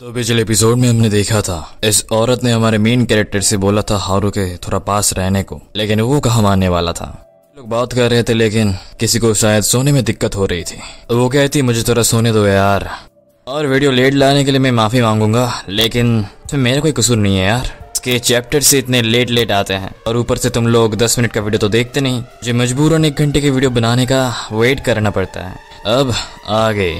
तो पिछले एपिसोड में हमने देखा था इस औरत ने हमारे मेन कैरेक्टर से बोला था हारू के थोड़ा पास रहने को लेकिन वो कहा मानने वाला था लोग बात कर रहे थे लेकिन किसी को शायद सोने में दिक्कत हो रही थी तो वो कहती मुझे थोड़ा सोने दो यार और वीडियो लेट लाने के लिए मैं माफी मांगूंगा लेकिन तो मेरा कोई कसूर नहीं है यार के चैप्टर से इतने लेट लेट आते हैं और ऊपर से तुम लोग दस मिनट का वीडियो तो देखते नहीं मुझे मजबूरन एक घंटे की वीडियो बनाने का वेट करना पड़ता है अब आगे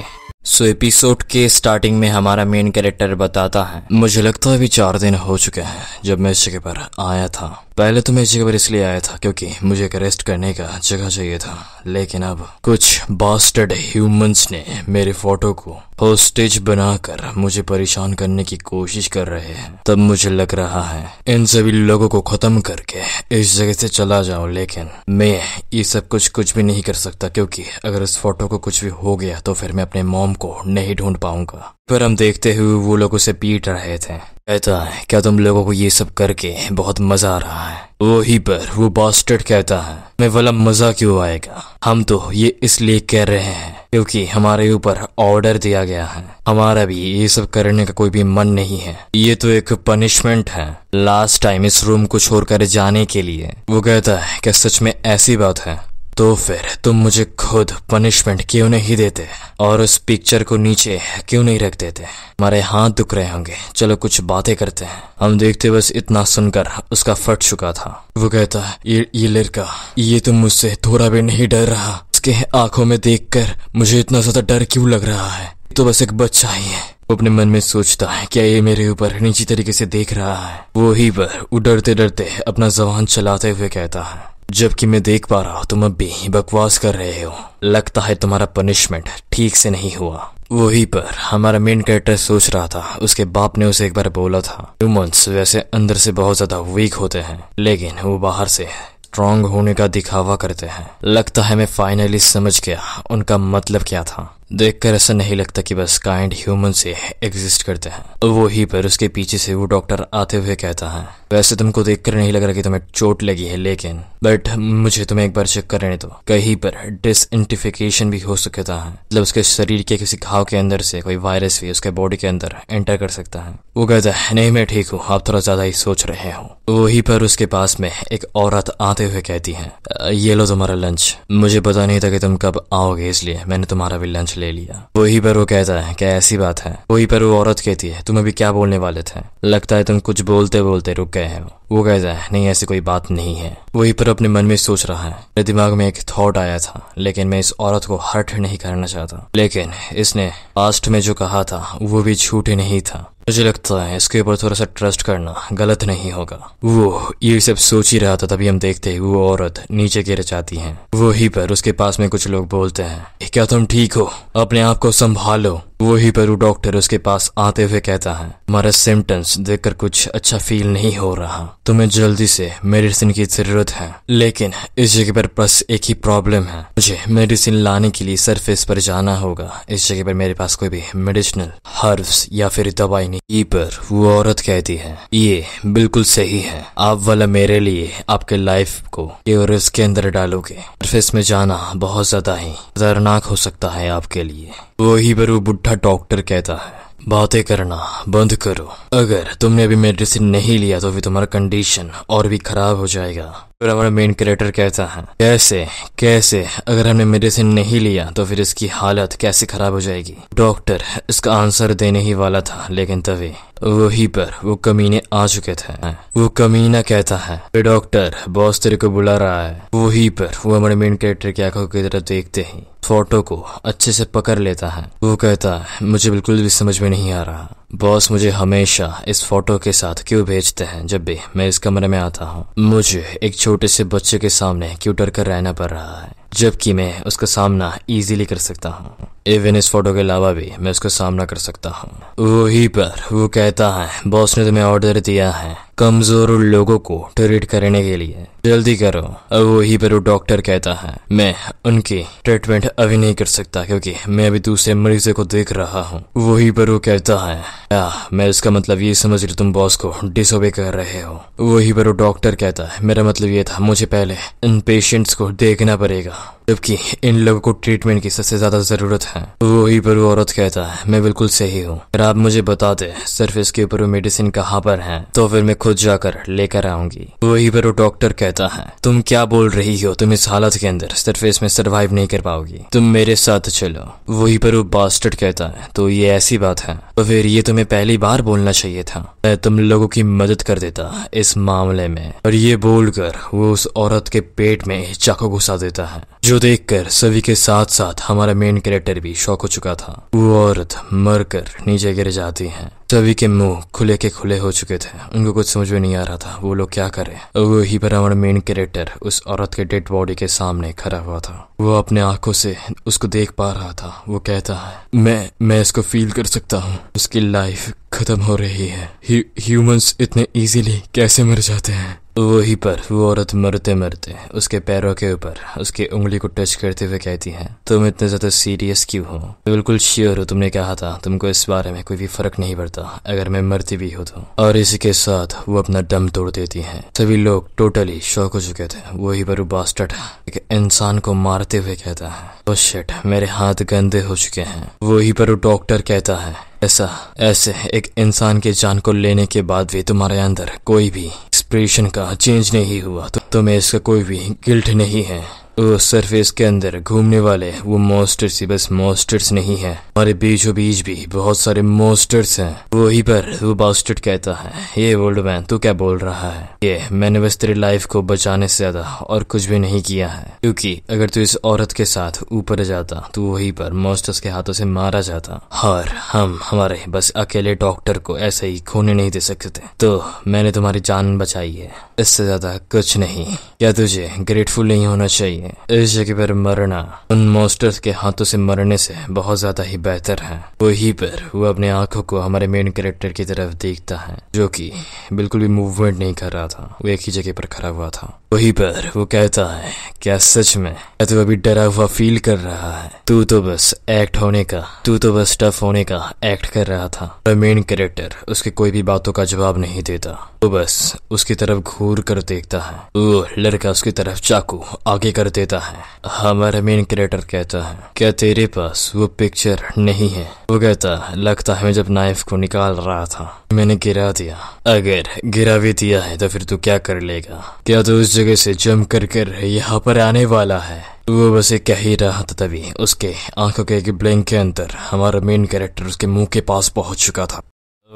सो so, एपिसोड के स्टार्टिंग में हमारा मेन कैरेक्टर बताता है मुझे लगता है अभी चार दिन हो चुके हैं जब मैं इस जगह पर आया था पहले तो मैं इस जगह पर इसलिए आया था क्योंकि मुझे एक अरेस्ट करने का जगह चाहिए था लेकिन अब कुछ बास्टर्ड ह्यूमंस ने मेरे फोटो को होस्टेज बनाकर मुझे परेशान करने की कोशिश कर रहे हैं तब मुझे लग रहा है इन सभी लोगों को खत्म करके इस जगह से चला जाऊं लेकिन मैं ये सब कुछ कुछ भी नहीं कर सकता क्योंकि अगर इस फोटो को कुछ भी हो गया तो फिर मैं अपने मॉम को नहीं ढूंढ पाऊंगा फिर हम देखते हुए वो लोग उसे पीट रहे थे कहता है क्या तुम लोगों को ये सब करके बहुत मजा आ रहा है वही पर वो बास्टर्ड कहता है मैं वाला मजा क्यों आएगा हम तो ये इसलिए कह रहे हैं क्योंकि हमारे ऊपर ऑर्डर दिया गया है हमारा भी ये सब करने का कोई भी मन नहीं है ये तो एक पनिशमेंट है लास्ट टाइम इस रूम को छोड़कर जाने के लिए वो कहता है कि सच में ऐसी बात है तो फिर तुम मुझे खुद पनिशमेंट क्यों नहीं देते और उस पिक्चर को नीचे क्यों नहीं रख देते हमारे हाथ दुख रहे होंगे चलो कुछ बातें करते हैं हम देखते बस इतना सुनकर उसका फट चुका था वो कहता ये ये लड़का ये तुम तो मुझसे थोड़ा भी नहीं डर रहा उसके आंखों में देखकर मुझे इतना ज्यादा डर क्यों लग रहा है तो बस एक बच्चा ही है वो अपने मन में सोचता है क्या ये मेरे ऊपर निजी तरीके से देख रहा है वो ही पर वो डरते डरते अपना जवान चलाते हुए कहता है जबकि मैं देख पा रहा हूँ तुम अब भी बकवास कर रहे हो लगता है तुम्हारा पनिशमेंट ठीक से नहीं हुआ वही पर हमारा मेन कैरेक्टर सोच रहा था उसके बाप ने उसे एक बार बोला था ह्यूमंस वैसे अंदर से बहुत ज्यादा वीक होते हैं लेकिन वो बाहर से स्ट्रांग होने का दिखावा करते हैं लगता है मैं फाइनली समझ गया उनका मतलब क्या था देखकर ऐसा नहीं लगता कि बस काइंड ह्यूमन से एग्जिस्ट करते हैं वही पर उसके पीछे से वो डॉक्टर आते हुए कहता है वैसे तुमको देखकर नहीं लग रहा कि तुम्हें चोट लगी है लेकिन बट मुझे तुम्हें एक बार चेक करने दो कहीं पर डिसइंटिफिकेशन भी हो सकता है मतलब उसके शरीर के किसी घाव के अंदर से कोई वायरस भी उसके बॉडी के अंदर एंटर कर सकता है वो कहता है नहीं मैं ठीक हूँ आप थोड़ा ज्यादा ही सोच रहे हो वही पर उसके पास में एक औरत आते हुए कहती है ये लो तुम्हारा लंच मुझे पता नहीं था कि तुम कब आओगे इसलिए मैंने तुम्हारा भी लंच ले लिया वही पर वो कहता है क्या ऐसी बात है वही पर वो औरत कहती है तुम अभी क्या बोलने वाले थे लगता है तुम कुछ बोलते बोलते रुक que वो कहता है नहीं ऐसी कोई बात नहीं है वही पर अपने मन में सोच रहा है मेरे दिमाग में एक थॉट आया था लेकिन मैं इस औरत को हर्ट नहीं करना चाहता लेकिन इसने पास्ट में जो कहा था वो भी झूठ नहीं था मुझे लगता है इसके ऊपर थोड़ा सा ट्रस्ट करना गलत नहीं होगा वो ये सब सोच ही रहा था तभी हम देखते हैं वो औरत नीचे गिर जाती है वही पर उसके पास में कुछ लोग बोलते हैं क्या तुम ठीक हो अपने आप को संभालो वही पर वो डॉक्टर उसके पास आते हुए कहता है हमारा सिम्टम्स देखकर कुछ अच्छा फील नहीं हो रहा तुम्हें जल्दी से मेडिसिन की जरूरत है लेकिन इस जगह पर बस एक ही प्रॉब्लम है मुझे मेडिसिन लाने के लिए सरफेस पर जाना होगा इस जगह पर मेरे पास कोई भी मेडिसिनल हर्ब्स या फिर दवाई नहीं ई पर वो औरत कहती है ये बिल्कुल सही है आप वाला मेरे लिए आपके लाइफ को एवरेस्ट इसके अंदर डालोगे सरफेस में जाना बहुत ज्यादा ही खतरनाक हो सकता है आपके लिए वो ही पर वो बुढ़ा डॉक्टर कहता है बातें करना बंद करो अगर तुमने अभी मेडिसिन नहीं लिया तो फिर तुम्हारा कंडीशन और भी खराब हो जाएगा फिर हमारा मेन कैरेक्टर कहता है कैसे कैसे अगर हमने मेडिसिन नहीं लिया तो फिर इसकी हालत कैसे खराब हो जाएगी डॉक्टर इसका आंसर देने ही वाला था लेकिन तभी वही पर वो कमीने आ चुके थे वो कमीना कहता है डॉक्टर बॉस तेरे को बुला रहा है वही पर वो हमारे मेन कैरेक्टर की आंखों की तरफ देखते ही फोटो को अच्छे से पकड़ लेता है वो कहता है मुझे बिल्कुल भी समझ में नहीं आ रहा बॉस मुझे हमेशा इस फोटो के साथ क्यों भेजते हैं जब भी मैं इस कमरे में आता हूँ मुझे एक छोटे से बच्चे के सामने क्यों डर कर रहना पड़ रहा है जबकि मैं उसका सामना इजीली कर सकता हूँ इवन इस फोटो के अलावा भी मैं उसका सामना कर सकता हूँ वही पर वो कहता है बॉस ने तुम्हें ऑर्डर दिया है कमजोर लोगों को ट्रीट करने के लिए जल्दी करो वही पर वो डॉक्टर कहता है मैं उनकी ट्रीटमेंट अभी नहीं कर सकता क्योंकि मैं अभी दूसरे मरीजों को देख रहा हूँ वही पर वो कहता है आ, मैं इसका मतलब ये समझ रही तुम बॉस को डिसोबे कर रहे हो वही पर वो डॉक्टर कहता है मेरा मतलब ये था मुझे पहले इन पेशेंट्स को देखना पड़ेगा जबकि इन लोगों को ट्रीटमेंट की सबसे ज्यादा जरूरत है वो ही पर वो औरत कहता है मैं बिल्कुल सही हूँ अगर आप मुझे बता दे सिर्फ इसके ऊपर वो मेडिसिन कहाँ पर है तो फिर मैं खुद जाकर लेकर आऊंगी वही पर वो डॉक्टर कहता है तुम क्या बोल रही हो तुम इस हालत के अंदर सिर्फ इसमें सर्वाइव नहीं कर पाओगी तुम मेरे साथ चलो वही पर वो बास्टर्ड कहता है तो ये ऐसी बात है तो फिर ये तुम्हें पहली बार बोलना चाहिए था मैं तुम लोगों की मदद कर देता इस मामले में और ये बोलकर वो उस औरत के पेट में चाकू घुसा देता है जो देखकर सभी के साथ साथ हमारा मेन कैरेक्टर भी शौक हो चुका था वो औरत मर कर नीचे गिर जाती है सभी के मुंह खुले के खुले हो चुके थे उनको कुछ समझ में नहीं आ रहा था वो लोग क्या करें वो ही पर हमारा मेन कैरेक्टर उस औरत के डेड बॉडी के सामने खड़ा हुआ था वो अपने आंखों से उसको देख पा रहा था वो कहता है मैं मैं इसको फील कर सकता हूँ उसकी लाइफ खत्म हो रही है ह्यूमंस इतने इजीली कैसे मर जाते हैं वहीं पर वो औरत मरते मरते उसके पैरों के ऊपर उसकी उंगली को टच करते हुए कहती है तुम इतने ज्यादा सीरियस क्यों हो बिल्कुल श्योर हो तुमने कहा था तुमको इस बारे में कोई भी फर्क नहीं पड़ता अगर मैं मरती भी हो तो और इसी के साथ वो अपना दम तोड़ देती है सभी लोग टोटली शौक हो चुके थे वही पर बास्टर्ड एक इंसान को मारते हुए कहता है तो मेरे हाथ गंदे हो चुके हैं वही पर डॉक्टर कहता है ऐसा ऐसे एक इंसान के जान को लेने के बाद भी तुम्हारे अंदर कोई भी एक्सप्रेशन का चेंज नहीं हुआ तो तुम्हें इसका कोई भी गिल्ट नहीं है उस सरफेस के अंदर घूमने वाले वो मोस्टर्स ही बस मोस्टर्स नहीं है हमारे बीचों बीच भी बहुत सारे मोस्टर्स हैं वही पर वो बास्टर्ड कहता है ये ओल्ड मैन तू क्या बोल रहा है ये मैंने बस तेरी लाइफ को बचाने से ज्यादा और कुछ भी नहीं किया है क्योंकि अगर तू इस औरत के साथ ऊपर जाता तो वही पर मोस्टर्स के हाथों से मारा जाता और हम हमारे बस अकेले डॉक्टर को ऐसे ही खोने नहीं दे सकते तो मैंने तुम्हारी जान बचाई है इससे ज्यादा कुछ नहीं क्या तुझे ग्रेटफुल नहीं होना चाहिए चाहिए इस जगह पर मरना उन मोस्टर्स के हाथों से मरने से बहुत ज्यादा ही बेहतर है वही पर वो अपने आंखों को हमारे मेन कैरेक्टर की तरफ देखता है जो कि बिल्कुल भी मूवमेंट नहीं कर रहा था वो एक ही जगह पर खड़ा हुआ था वही पर वो कहता है क्या सच में क्या तू अभी डरा हुआ फील कर रहा है तू तो बस एक्ट होने का तू तो बस टफ होने का एक्ट कर रहा था पर मेन कैरेक्टर उसके कोई भी बातों का जवाब नहीं देता वो बस उसकी तरफ घूर कर देखता है वो लड़का उसकी तरफ चाकू आगे कर देता है हमारा मेन क्रिएटर कहता है क्या तेरे पास वो पिक्चर नहीं है वो कहता लगता है मैं जब नाइफ को निकाल रहा था मैंने गिरा दिया अगर गिरा भी दिया है तो फिर तू क्या कर लेगा क्या तू उस जगह से जम कर कर यहाँ पर आने वाला है वो बस एक कह ही रहा था तभी उसके आंखों के एक ब्लिंक के अंदर हमारा मेन कैरेक्टर उसके मुंह के पास पहुंच चुका था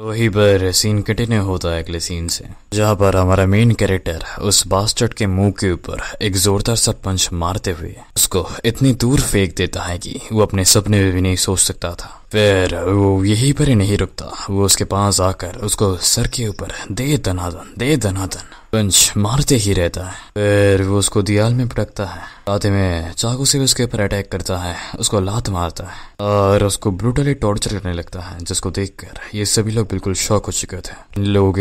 वही पर सीन कंटिन्यू होता है अगले सीन से जहाँ पर हमारा मेन कैरेक्टर उस बास्टर्ड के मुंह के ऊपर एक जोरदार सा पंच मारते हुए उसको इतनी दूर फेंक देता है कि वो अपने सपने में भी नहीं सोच सकता था फिर वो यही पर ही नहीं रुकता वो उसके पास आकर उसको सर के ऊपर दे दनादन दे दनादन पंच मारते ही रहता है फिर वो उसको दियाल में पटकता है साथ में चाकू से भी उसके ऊपर अटैक करता है उसको लात मारता है और उसको ब्रूटली टॉर्चर करने लगता है जिसको देखकर ये सभी लोग बिल्कुल शौक हो चुके थे लोग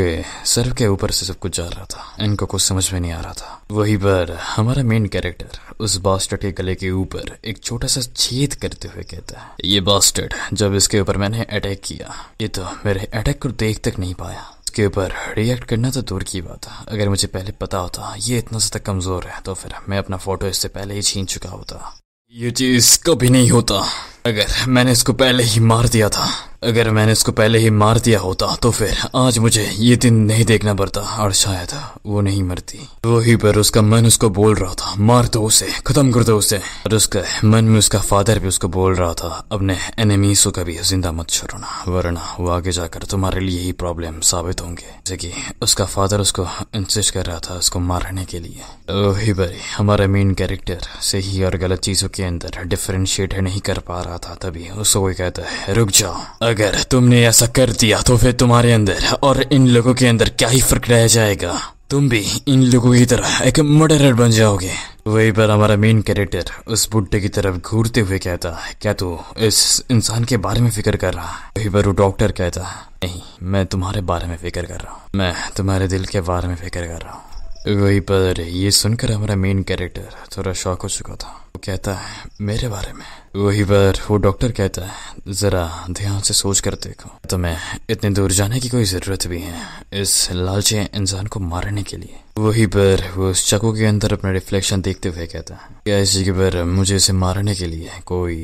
सर के ऊपर से सब कुछ जा रहा था इनको कुछ समझ में नहीं आ रहा था वही पर हमारा मेन कैरेक्टर उस बास्टर्ड के गले के ऊपर एक छोटा सा छेद करते हुए कहता है ये बास्टर्ड जब इसके ऊपर मैंने अटैक किया ये तो मेरे अटैक को देख तक नहीं पाया इसके ऊपर रिएक्ट करना तो दूर की बात है अगर मुझे पहले पता होता ये इतना ज़्यादा कमज़ोर है तो फिर मैं अपना फ़ोटो इससे पहले ही छीन चुका होता ये चीज़ कभी नहीं होता अगर मैंने इसको पहले ही मार दिया था अगर मैंने इसको पहले ही मार दिया होता तो फिर आज मुझे ये दिन नहीं देखना पड़ता और शायद वो नहीं मरती वही पर उसका मन उसको बोल रहा था मार दो उसे खत्म कर दो उसे और उसके मन में उसका फादर भी उसको बोल रहा था अपने एनिमीज को कभी जिंदा मत छोड़ना वरना वो आगे जाकर तुम्हारे लिए ही प्रॉब्लम साबित होंगे जैसे की उसका फादर उसको इंसिस्ट कर रहा था उसको मारने के लिए वही पर हमारा मेन कैरेक्टर सही और गलत चीजों के अंदर डिफ्रेंशिएट नहीं कर पा रहा रहा था तभी उसको कोई कहता है रुक जाओ अगर तुमने ऐसा कर दिया तो फिर तुम्हारे अंदर और इन लोगों के अंदर क्या ही फर्क रह जाएगा तुम भी इन लोगों की तरह एक मर्डरर बन जाओगे वही पर हमारा मेन कैरेक्टर उस बुढ़े की तरफ घूरते हुए कहता है क्या तू तो इस इंसान के बारे में फिक्र कर रहा है पर वो डॉक्टर कहता है नहीं मैं तुम्हारे बारे में फिक्र कर रहा हूँ मैं तुम्हारे दिल के बारे में फिक्र कर रहा हूँ वही पर ये सुनकर हमारा मेन कैरेक्टर थोड़ा शौक हो चुका था कहता है मेरे बारे में वही पर वो डॉक्टर कहता है जरा ध्यान से सोच कर देखो तुम्हें इतने दूर जाने की कोई जरूरत भी है इस लालचे इंसान को मारने के लिए वही पर वो उस चकू के अंदर अपना रिफ्लेक्शन देखते हुए कहता है क्या इस जगह पर मुझे इसे मारने के लिए कोई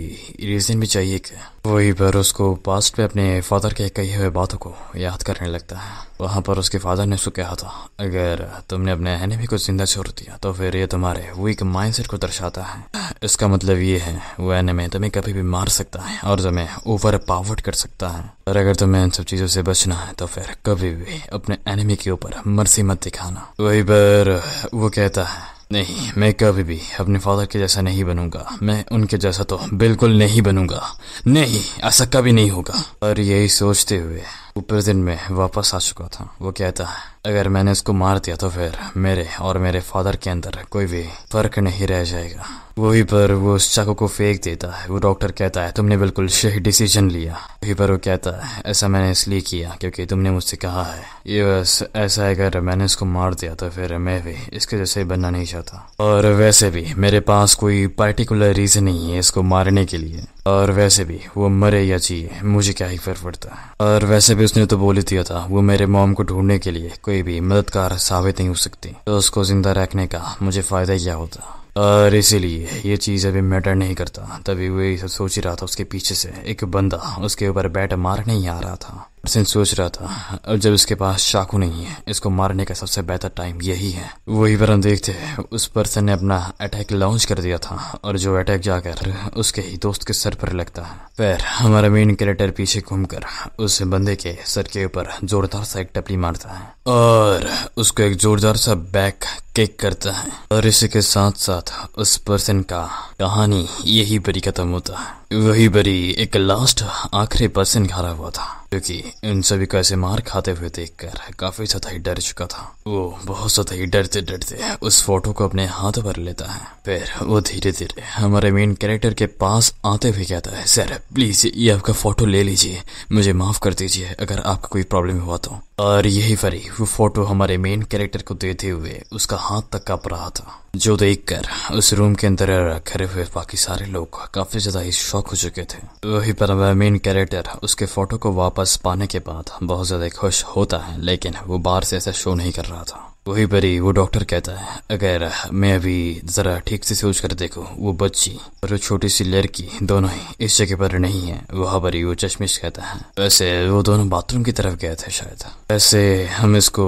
रीजन भी चाहिए क्या वहीं पर उसको पास्ट पे अपने फादर के कही हुए बातों को याद करने लगता है वहां पर उसके फादर ने उसको कहा था अगर तुमने अपने एनिमी को जिंदा छोड़ दिया तो फिर ये तुम्हारे वीक माइंडसेट को दर्शाता है इसका मतलब ये है वो एनिमी तुम्हें कभी भी मार सकता है और तुम्हें ओवर पावर्ड कर सकता है और अगर तुम्हें इन सब चीज़ों से बचना है तो फिर कभी भी अपने एनिमी के ऊपर मरसी मत दिखाना वही पर वो कहता है नहीं मैं कभी भी अपने फादर के जैसा नहीं बनूंगा मैं उनके जैसा तो बिल्कुल नहीं बनूंगा नहीं ऐसा कभी नहीं होगा और यही सोचते हुए वो प्रेजेंट में वापस आ चुका था वो कहता है अगर मैंने उसको मार दिया तो फिर मेरे और मेरे फादर के अंदर कोई भी फर्क नहीं रह जाएगा वही पर वो उस चाकू को फेंक देता है वो डॉक्टर कहता है तुमने बिल्कुल सही डिसीजन लिया वही पर वो कहता है ऐसा मैंने इसलिए किया क्योंकि तुमने मुझसे कहा है ये बस ऐसा है अगर मैंने उसको मार दिया तो फिर मैं भी इसके जैसे बनना नहीं चाहता और वैसे भी मेरे पास कोई पर्टिकुलर रीजन नहीं है इसको मारने के लिए और वैसे भी वो मरे या जी मुझे क्या ही फर्क पड़ता और वैसे भी उसने तो बोल ही दिया था वो मेरे मॉम को ढूंढने के लिए कोई भी मददगार साबित नहीं हो सकती तो उसको जिंदा रखने का मुझे फायदा क्या होता और इसीलिए ये चीज़ अभी मैटर नहीं करता तभी वो सब सोच ही रहा था उसके पीछे से एक बंदा उसके ऊपर बैट मार नहीं आ रहा था सिन सोच रहा था अब जब इसके पास चाकू नहीं है इसको मारने का सबसे बेहतर टाइम यही है वही वरन देखते उस पर्सन ने अपना अटैक लॉन्च कर दिया था और जो अटैक जाकर उसके ही दोस्त के सर पर लगता है फिर हमारा मेन कैरेक्टर पीछे घूमकर उस बंदे के सर के ऊपर जोरदार सा एक टपली मारता है और उसको एक जोरदार सा बैक किक करता है और इसी के साथ साथ उस पर्सन का कहानी यही बड़ी खत्म होता है वही बड़ी एक लास्ट आखिरी पर्सन खड़ा हुआ था क्योंकि इन सभी को ऐसे मार खाते हुए देखकर काफी ज्यादा ही डर चुका था वो बहुत ज्यादा ही डरते डरते उस फोटो को अपने हाथ पर लेता है फिर वो धीरे धीरे हमारे मेन कैरेक्टर के पास आते हुए कहता है सर प्लीज ये आपका फोटो ले लीजिए मुझे माफ कर दीजिए अगर आपका कोई प्रॉब्लम हुआ तो और यही फरी वो फोटो हमारे मेन कैरेक्टर को देते हुए उसका हाथ तक कप रहा था जो देखकर उस रूम के अंदर खड़े हुए बाकी सारे लोग काफी ज्यादा ही शौक हो चुके थे वही पर मेन कैरेक्टर उसके फोटो को वापस पाने के बाद बहुत ज्यादा खुश होता है लेकिन वो बाहर से ऐसा शो नहीं कर रहा था वही पर वो डॉक्टर कहता है अगर मैं अभी जरा ठीक से सोच कर देखू वो बच्ची और वो छोटी सी लड़की दोनों ही इस जगह पर नहीं है वहां पर वो चश्मिश कहता है वैसे वो दोनों बाथरूम की तरफ गए थे शायद ऐसे हम इसको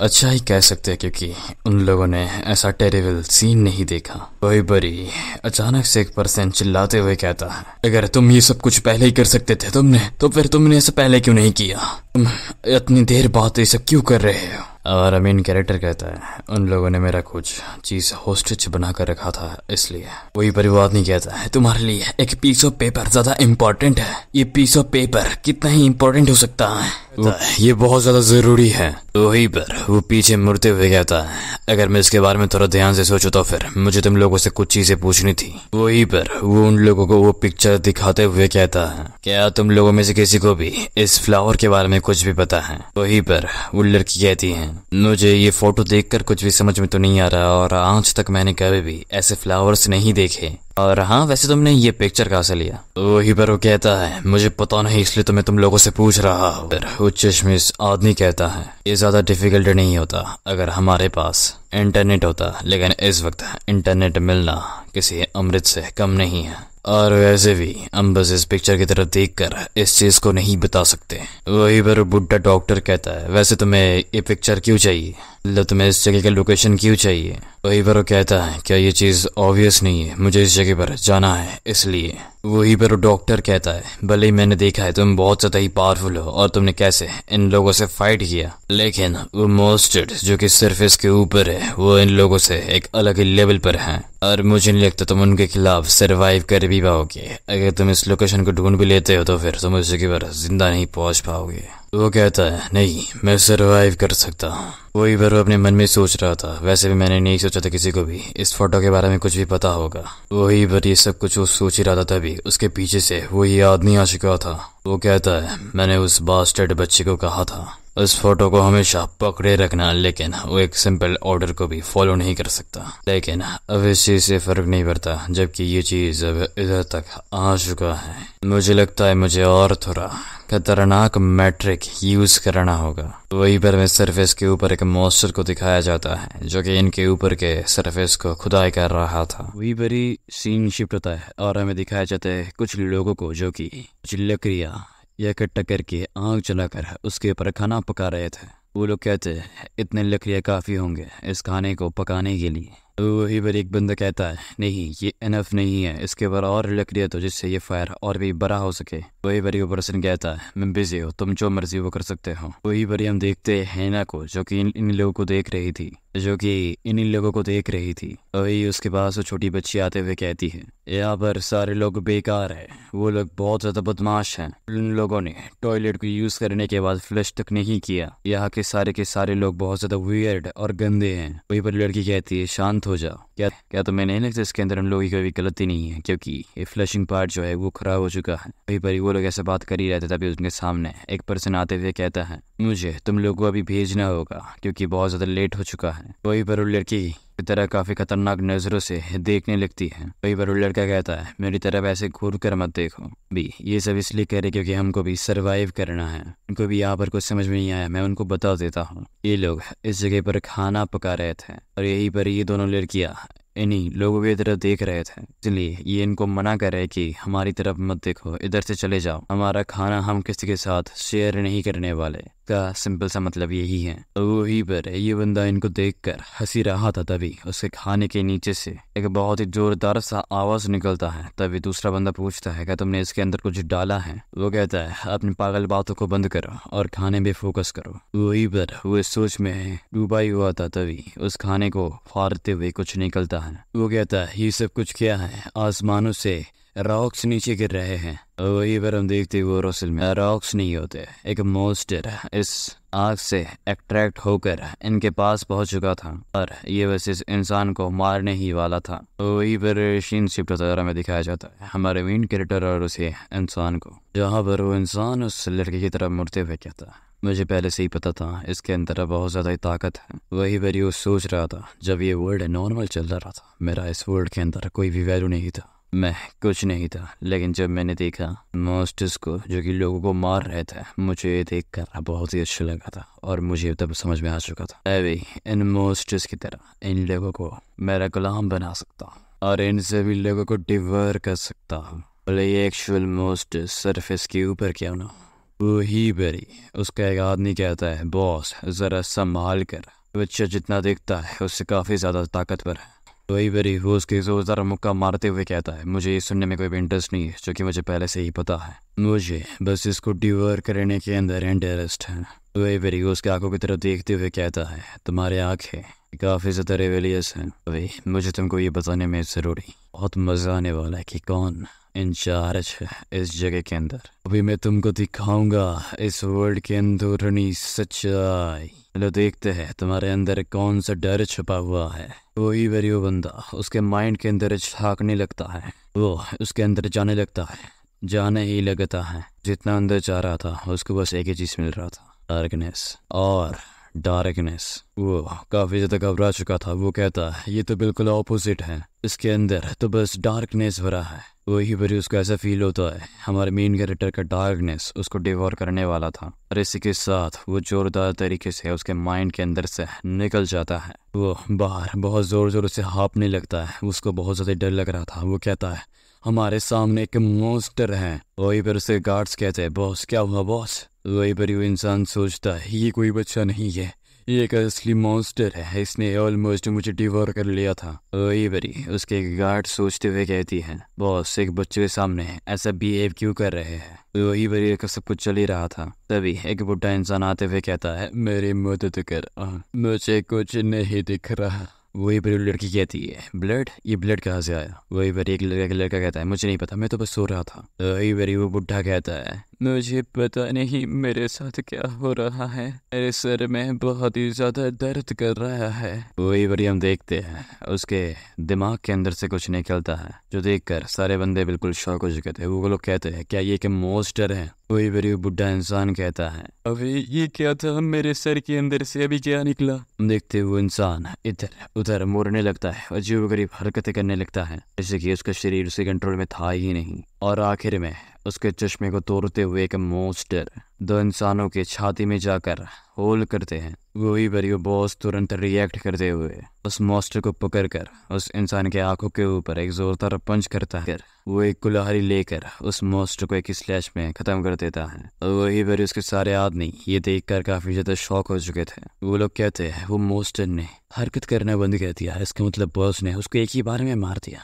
अच्छा ही कह सकते हैं क्योंकि उन लोगों ने ऐसा टेरेबल सीन नहीं देखा कोई बरी अचानक से एक पर्सन चिल्लाते हुए कहता है अगर तुम ये सब कुछ पहले ही कर सकते थे तुमने तो फिर तुमने ऐसा पहले क्यों नहीं किया तुम इतनी देर बाद ये सब क्यों कर रहे हो और अमीन कैरेक्टर कहता है उन लोगों ने मेरा कुछ चीज होस्टेज बनाकर रखा था इसलिए कोई परिवार नहीं कहता है तुम्हारे लिए एक पीस ऑफ पेपर ज्यादा इम्पोर्टेंट है ये पीस ऑफ पेपर कितना ही इम्पोर्टेंट हो सकता है ये बहुत ज्यादा जरूरी है वही पर वो पीछे मुड़ते हुए कहता है अगर मैं इसके बारे में थोड़ा ध्यान से सोचू तो फिर मुझे तुम लोगों से कुछ चीजें पूछनी थी वही पर वो उन लोगों को वो पिक्चर दिखाते हुए कहता है क्या तुम लोगों में से किसी को भी इस फ्लावर के बारे में कुछ भी पता है वही पर वो लड़की कहती है मुझे ये फोटो देखकर कुछ भी समझ में तो नहीं आ रहा और आज तक मैंने कभी भी ऐसे फ्लावर्स नहीं देखे और हाँ वैसे तुमने ये पिक्चर कहा से लिया वही पर वो कहता है मुझे पता नहीं इसलिए तो मैं तुम लोगों से पूछ रहा हूँ उच्च आदमी कहता है ये ज्यादा डिफिकल्ट नहीं होता अगर हमारे पास इंटरनेट होता लेकिन इस वक्त इंटरनेट मिलना किसी अमृत से कम नहीं है और वैसे भी हम बस इस पिक्चर की तरफ देखकर इस चीज को नहीं बता सकते वही पर बुढ़ा डॉक्टर कहता है वैसे तुम्हें ये पिक्चर क्यों चाहिए मतलब तुम्हें इस जगह का लोकेशन क्यों चाहिए वही पर वो कहता है क्या ये चीज ऑब्वियस नहीं है मुझे इस जगह पर जाना है इसलिए वही पर डॉक्टर कहता है भले ही मैंने देखा है तुम बहुत ज्यादा ही पावरफुल हो और तुमने कैसे इन लोगों से फाइट किया लेकिन वो मोस्टेड जो कि सरफेस के ऊपर है वो इन लोगों से एक अलग ही लेवल पर हैं और मुझे नहीं लगता तुम उनके खिलाफ सरवाइव कर भी पाओगे अगर तुम इस लोकेशन को ढूंढ भी लेते हो तो फिर तुम इसी की बार जिंदा नहीं पहुंच पाओगे वो कहता है नहीं मैं सरवाइव कर सकता हूँ वही भरो अपने मन में सोच रहा था वैसे भी मैंने नहीं सोचा था किसी को भी इस फोटो के बारे में कुछ भी पता होगा वही भर ये सब कुछ वो सोच ही रहा था तभी उसके पीछे से वही आदमी आ चुका था वो कहता है मैंने उस बास्टेड बच्चे को कहा था उस फोटो को हमेशा पकड़े रखना लेकिन वो एक सिंपल ऑर्डर को भी फॉलो नहीं कर सकता लेकिन अब इस चीज से फर्क नहीं पड़ता जबकि ये चीज अब इधर तक आ चुका है मुझे लगता है मुझे और थोड़ा खतरनाक मैट्रिक यूज करना होगा वहीं पर मैं सरफेस के ऊपर एक मॉस्टर को दिखाया जाता है जो कि इनके ऊपर के सरफेस को खुदाई कर रहा था वहीं पर ही सीन शिफ्ट होता है और हमें दिखाया जाता है कुछ लोगों को जो कि कुछ लकड़िया यह इकट्ठा करके आग चलाकर उसके ऊपर खाना पका रहे थे वो लोग कहते इतने लकड़ियाँ काफ़ी होंगे इस खाने को पकाने के लिए वही पर एक बंदा कहता है नहीं ये इनफ नहीं है इसके ऊपर और लकड़ियाँ तो जिससे ये फायर और भी बड़ा हो सके वही पर वो पर्सन कहता है मैं बिजी हो तुम जो मर्जी वो कर सकते हो वही पर हम देखते हैं हैना को जो कि इन, इन लोगों को देख रही थी जो कि इन्हीं लोगों को देख रही थी अभी उसके पास वो छोटी बच्ची आते हुए कहती है यहाँ पर सारे लोग बेकार है वो लोग बहुत ज़्यादा बदमाश हैं उन लोगों ने टॉयलेट को यूज़ करने के बाद फ्लश तक नहीं किया यहाँ के सारे के सारे लोग बहुत ज़्यादा वियर्ड और गंदे हैं वही पर लड़की कहती है शांत हो जाओ क्या क्या तुम्हें तो मैं नहीं लगता इसके अंदर उन लोगों की कोई गलती नहीं है क्योंकि ये फ्लशिंग पार्ट जो है वो खराब हो चुका है वही पर वो लोग ऐसे बात कर ही रहते थे तभी उनके सामने एक पर्सन आते हुए कहता है मुझे तुम लोग को अभी भेजना होगा क्योंकि बहुत ज़्यादा लेट हो चुका है है वही पर लड़की की तरह काफी खतरनाक नजरों से देखने लगती है वही पर लड़का कहता है मेरी तरफ ऐसे घूर कर मत देखो भी ये सब इसलिए कह रहे क्योंकि हमको भी सरवाइव करना है उनको भी यहाँ पर कुछ समझ में नहीं आया मैं उनको बता देता हूँ ये लोग इस जगह पर खाना पका रहे थे और यही पर ये दोनों लड़कियाँ इन्हीं लोगों की तरफ देख रहे थे इसलिए ये इनको मना कर रहे कि हमारी तरफ मत देखो इधर से चले जाओ हमारा खाना हम किसी के साथ शेयर नहीं करने वाले का सिंपल सा मतलब यही है वही पर ये बंदा इनको देखकर हंसी रहा था तभी उसके खाने के नीचे से एक बहुत ही जोरदार सा आवाज निकलता है तभी दूसरा बंदा पूछता है क्या तुमने इसके अंदर कुछ डाला है वो कहता है अपनी पागल बातों को बंद करो और खाने पे फोकस करो वही पर वो इस सोच में डूबा ही हुआ था तभी उस खाने को फाड़ते हुए कुछ निकलता है वो कहता है ये सब कुछ क्या है आसमानों से रॉक्स नीचे गिर रहे हैं वही पर हम देखते हुए रोसल में रॉक्स नहीं होते एक मोस्टर इस आग से अट्रैक्ट होकर इनके पास पहुंच चुका था और ये बस इस इंसान को मारने ही वाला था वही पर शीन शिफ्ट वगैरह में दिखाया जाता है हमारे मेन कैरेक्टर और उसे इंसान को जहाँ पर वो इंसान उस लड़के की तरफ मुड़ते हुए कहता है मुझे पहले से ही पता था इसके अंदर बहुत ज़्यादा ही ताकत है वही पर वो सोच रहा था जब ये वर्ल्ड नॉर्मल चल रहा था मेरा इस वर्ल्ड के अंदर कोई भी वैल्यू नहीं था मैं कुछ नहीं था लेकिन जब मैंने देखा मोस्टिस को जो कि लोगों को मार रहे थे मुझे ये देख कर बहुत ही अच्छा लगा था और मुझे तब समझ में आ चुका था अभी इन मोस्टिस की तरह इन लोगों को मेरा गुलाम बना सकता हूँ और इन सभी लोगों को डिवर कर सकता हूँ ये एक्चुअल मोस्ट सरफेस के ऊपर क्या ना वो ही बेरी उसका एक आदमी कहता है बॉस ज़रा संभाल कर बच्चा जितना देखता है उससे काफ़ी ज़्यादा ताकतवर है तो ही वेरी होश के जोरदार मुक्का मारते हुए कहता है मुझे ये सुनने में कोई भी इंटरेस्ट नहीं है जो कि मुझे पहले से ही पता है मुझे बस इसको डिवर करने के अंदर इंटरेस्ट है तो वेरी होश की आंखों की तरफ देखते हुए कहता है तुम्हारे आंखें काफ़ी ज़्यादा रेवेलियस है अभी मुझे तुमको ये बताने में ज़रूरी बहुत मज़ा आने वाला है कि कौन इंचार्ज है इस जगह के अंदर अभी मैं तुमको दिखाऊंगा इस वर्ल्ड के अंदरूनी सच्चाई चलो देखते हैं तुम्हारे अंदर कौन सा डर छुपा हुआ है वही बारी वो बंदा उसके माइंड के अंदर झाकने लगता है वो उसके अंदर जाने लगता है जाने ही लगता है जितना अंदर जा रहा था उसको बस एक ही चीज मिल रहा था डार्कनेस और डार्कनेस वो काफी ज्यादा घबरा चुका था वो कहता ये तो बिल्कुल ऑपोजिट है इसके अंदर तो बस डार्कनेस भरा है वही पर उसको ऐसा फील होता है हमारे मेन कैरेक्टर का डार्कनेस उसको डिवोर करने वाला था और इसी के साथ वो जोरदार तरीके से उसके माइंड के अंदर से निकल जाता है वो बाहर बहुत जोर जोर से हाँपने लगता है उसको बहुत ज्यादा डर लग रहा था वो कहता है हमारे सामने एक मोस्टर है वही पर उसे गार्ड्स कहते हैं बॉस क्या हुआ बॉस वही पर वो इंसान सोचता है ये कोई बच्चा नहीं है ये एक असली मॉन्स्टर है इसने ऑलमोस्ट मुझे डिवोर कर लिया था वही बरी उसके गार्ड सोचते हुए कहती है बॉस एक बच्चे के सामने है ऐसा बिहेव क्यों कर रहे हैं वही बरी का सब कुछ चल ही रहा था तभी एक बुढ़ा इंसान आते हुए कहता है मेरी मदद कर मुझे कुछ नहीं दिख रहा वही बड़ी लड़की कहती है ब्लड ये ब्लड कहाँ से आया वही पर एक लड़का लड़का कहता है मुझे नहीं पता मैं तो बस सो रहा था वही पर वो बुढ़ा कहता है मुझे पता नहीं मेरे साथ क्या हो रहा है मेरे सर में बहुत ही ज्यादा दर्द कर रहा है वही बारी हम देखते हैं उसके दिमाग के अंदर से कुछ निकलता है जो देखकर सारे बंदे बिल्कुल शौक हो चुके थे वो लोग कहते हैं क्या ये कि मोस्टर है वही वो बुढ़ा इंसान कहता है अभी ये क्या था मेरे सर के अंदर से अभी क्या निकला देखते वो इंसान इधर उधर मुड़ने लगता है अजीब गरीब हरकतें करने लगता है जैसे कि उसका शरीर उसे कंट्रोल में था ही नहीं और आखिर में उसके चश्मे को तोड़ते हुए एक मोस्टर दो इंसानों के छाती में जाकर होल करते हैं वही बॉस तुरंत रिएक्ट करते हुए उस मॉस्टर को पकड़ कर उस इंसान के आंखों के ऊपर एक जोरदार पंच करता है वो एक कुल्हारी लेकर उस मॉस्टर को एक स्लैश में खत्म कर देता है और वही पर उसके सारे आदमी ये देखकर काफी ज्यादा शौक हो चुके थे वो लोग कहते हैं वो मोस्टर ने हरकत करना बंद कर दिया इसका मतलब बॉस ने उसको एक ही बार में मार दिया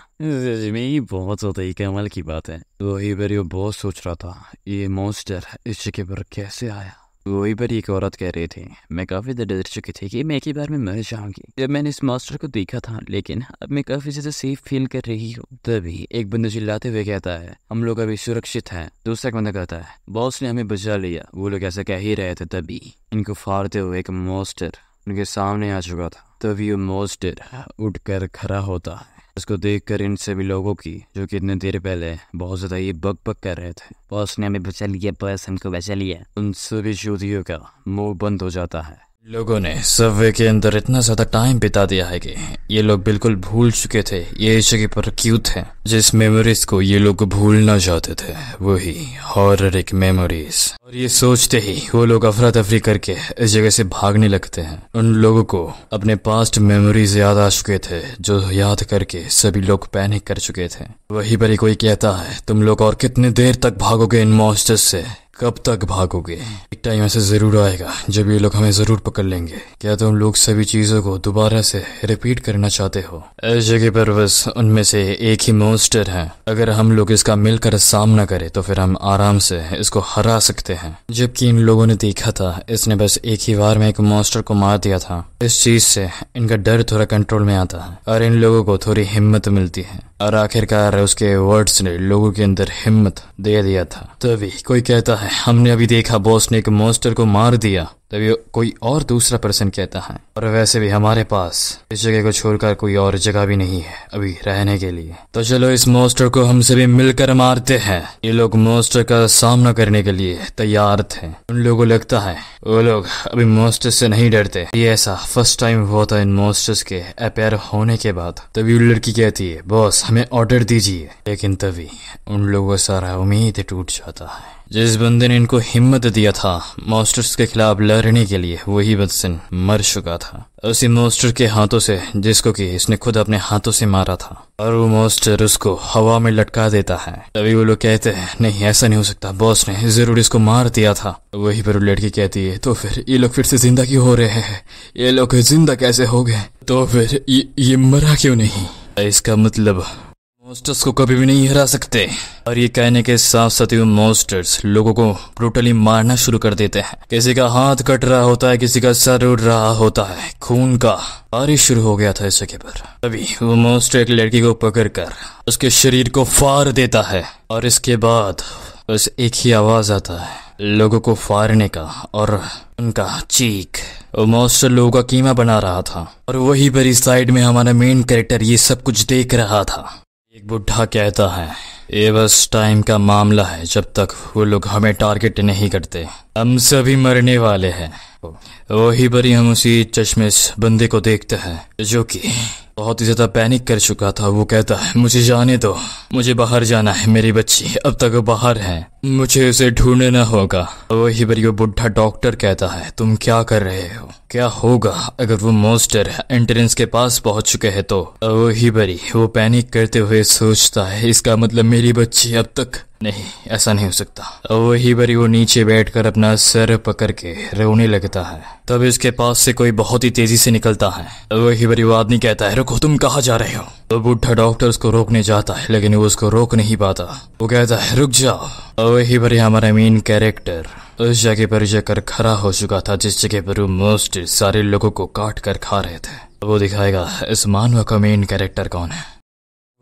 में बहुत होता ही कमल की बात है वही पर वो बॉस सोच रहा था ये मोस्टर इस जगह पर कैसे आया वो ही पर एक औरत कह रहे थे मैं काफ़ी दर्द डर चुकी थी कि मैं एक ही बार में मर जाऊंगी जब मैंने इस मास्टर को देखा था लेकिन अब मैं काफ़ी ज़्यादा सेफ फील कर रही हूँ तभी एक बंदा चिल्लाते हुए कहता है हम लोग अभी सुरक्षित हैं दूसरा बंदा कहता है बॉस ने हमें बचा लिया वो लोग ऐसा कह ही रहे थे तभी इनको फाड़ते हुए एक मोस्टर उनके सामने आ चुका था तभी वो मोस्टर उठ खड़ा होता है इसको देखकर इन सभी लोगों की जो कि इतने देर पहले बहुत ज्यादा ये बक बक कर रहे थे बॉस ने हमें बचा लिया बस हमको बचा लिया उन सभी चूतियों का मुंह बंद हो जाता है लोगों ने सर्वे के अंदर इतना ज्यादा टाइम बिता दिया है कि ये लोग बिल्कुल भूल चुके थे ये जगह पर क्यों थे जिस मेमोरीज को ये लोग भूलना चाहते थे वही हॉररिक मेमोरीज और ये सोचते ही वो लोग अफरा तफरी करके इस जगह से भागने लगते हैं उन लोगों को अपने पास्ट मेमोरीज याद आ चुके थे जो याद करके सभी लोग पैनिक कर चुके थे वही पर ही कोई कहता है तुम लोग और कितने देर तक भागोगे इन मॉन्स्टर्स से कब तक भागोगे एक टाइम ऐसे जरूर आएगा जब ये लोग हमें जरूर पकड़ लेंगे क्या तुम लोग सभी चीजों को दोबारा से रिपीट करना चाहते हो इस जगह पर बस उनमें से एक ही मोस्टर है अगर हम लोग इसका मिलकर सामना करें तो फिर हम आराम से इसको हरा सकते हैं जबकि इन लोगों ने देखा था इसने बस एक ही बार में एक मोस्टर को मार दिया था इस चीज से इनका डर थोड़ा कंट्रोल में आता है और इन लोगों को थोड़ी हिम्मत मिलती है और आखिरकार उसके वर्ड्स ने लोगों के अंदर हिम्मत दे दिया था तभी कोई कहता है हमने अभी देखा बॉस ने एक मोस्टर को मार दिया तभी कोई और दूसरा पर्सन कहता है और वैसे भी हमारे पास इस जगह को छोड़कर कोई और जगह भी नहीं है अभी रहने के लिए तो चलो इस मोस्टर को हम सभी मिलकर मारते हैं ये लोग मोस्टर का सामना करने के लिए तैयार थे उन लोगों लगता है वो लोग अभी मोस्टर से नहीं डरते ये ऐसा फर्स्ट टाइम हुआ था इन मोस्टर्स के अपेयर होने के बाद तभी वो लड़की कहती है बॉस हमें ऑर्डर दीजिए लेकिन तभी उन लोगों सारा उम्मीद टूट जाता है जिस बंदे ने इनको हिम्मत दिया था मॉस्टर्स के खिलाफ लड़ने के लिए वही बदसिन मर चुका था उसी मॉस्टर के हाथों से जिसको कि इसने खुद अपने हाथों से मारा था और वो मॉस्टर उसको हवा में लटका देता है तभी वो लोग कहते हैं नहीं ऐसा नहीं हो सकता बॉस ने जरूर इसको मार दिया था वही पर वो लड़की कहती है तो फिर ये लोग फिर से जिंदा क्यों हो रहे हैं ये लोग जिंदा कैसे हो गए तो फिर ये, ये मरा क्यों नहीं इसका मतलब मोस्टर्स को कभी भी नहीं हरा सकते और ये कहने के साथ साथ ही मोस्टर्स लोगों को ब्रूटली मारना शुरू कर देते हैं किसी का हाथ कट रहा होता है किसी का सर उड़ रहा होता है खून का बारिश शुरू हो गया था इस जगह पर तभी वो मोस्टर एक लड़की को पकड़कर उसके शरीर को फाड़ देता है और इसके बाद बस एक ही आवाज आता है लोगों को फाड़ने का और उनका चीख मोस्टर लोगों का कीमा बना रहा था और वही पर इस साइड में हमारा मेन कैरेक्टर ये सब कुछ देख रहा था एक बुढ़ा कहता है ये बस टाइम का मामला है जब तक वो लोग हमें टारगेट नहीं करते हम सभी मरने वाले हैं वही बड़ी हम उसी चश्मे बंदे को देखते हैं जो कि बहुत ही ज्यादा पैनिक कर चुका था वो कहता है मुझे जाने दो मुझे बाहर जाना है मेरी बच्ची अब तक बाहर है मुझे उसे ढूंढना होगा वही पर वो बुढ़ा डॉक्टर कहता है तुम क्या कर रहे हो क्या होगा अगर वो मोस्टर एंट्रेंस के पास पहुंच चुके हैं तो वही बरी वो पैनिक करते हुए सोचता है इसका मतलब मेरी बच्ची अब तक नहीं ऐसा नहीं हो सकता वही बारी वो नीचे बैठकर अपना सर पकड़ के रोने लगता है तब इसके पास से कोई बहुत ही तेजी से निकलता है वही बारी वो आदमी कहता है रुको तुम कहा जा रहे हो तो बुढ़ा डॉक्टर उसको रोकने जाता है लेकिन वो उसको रोक नहीं पाता वो कहता है रुक जाओ वही बारी हमारा मेन कैरेक्टर उस जगह पर जाकर खड़ा हो चुका था जिस जगह पर वो मोस्ट सारे लोगों को काट कर खा रहे थे वो दिखाएगा इस मानव का मेन कैरेक्टर कौन है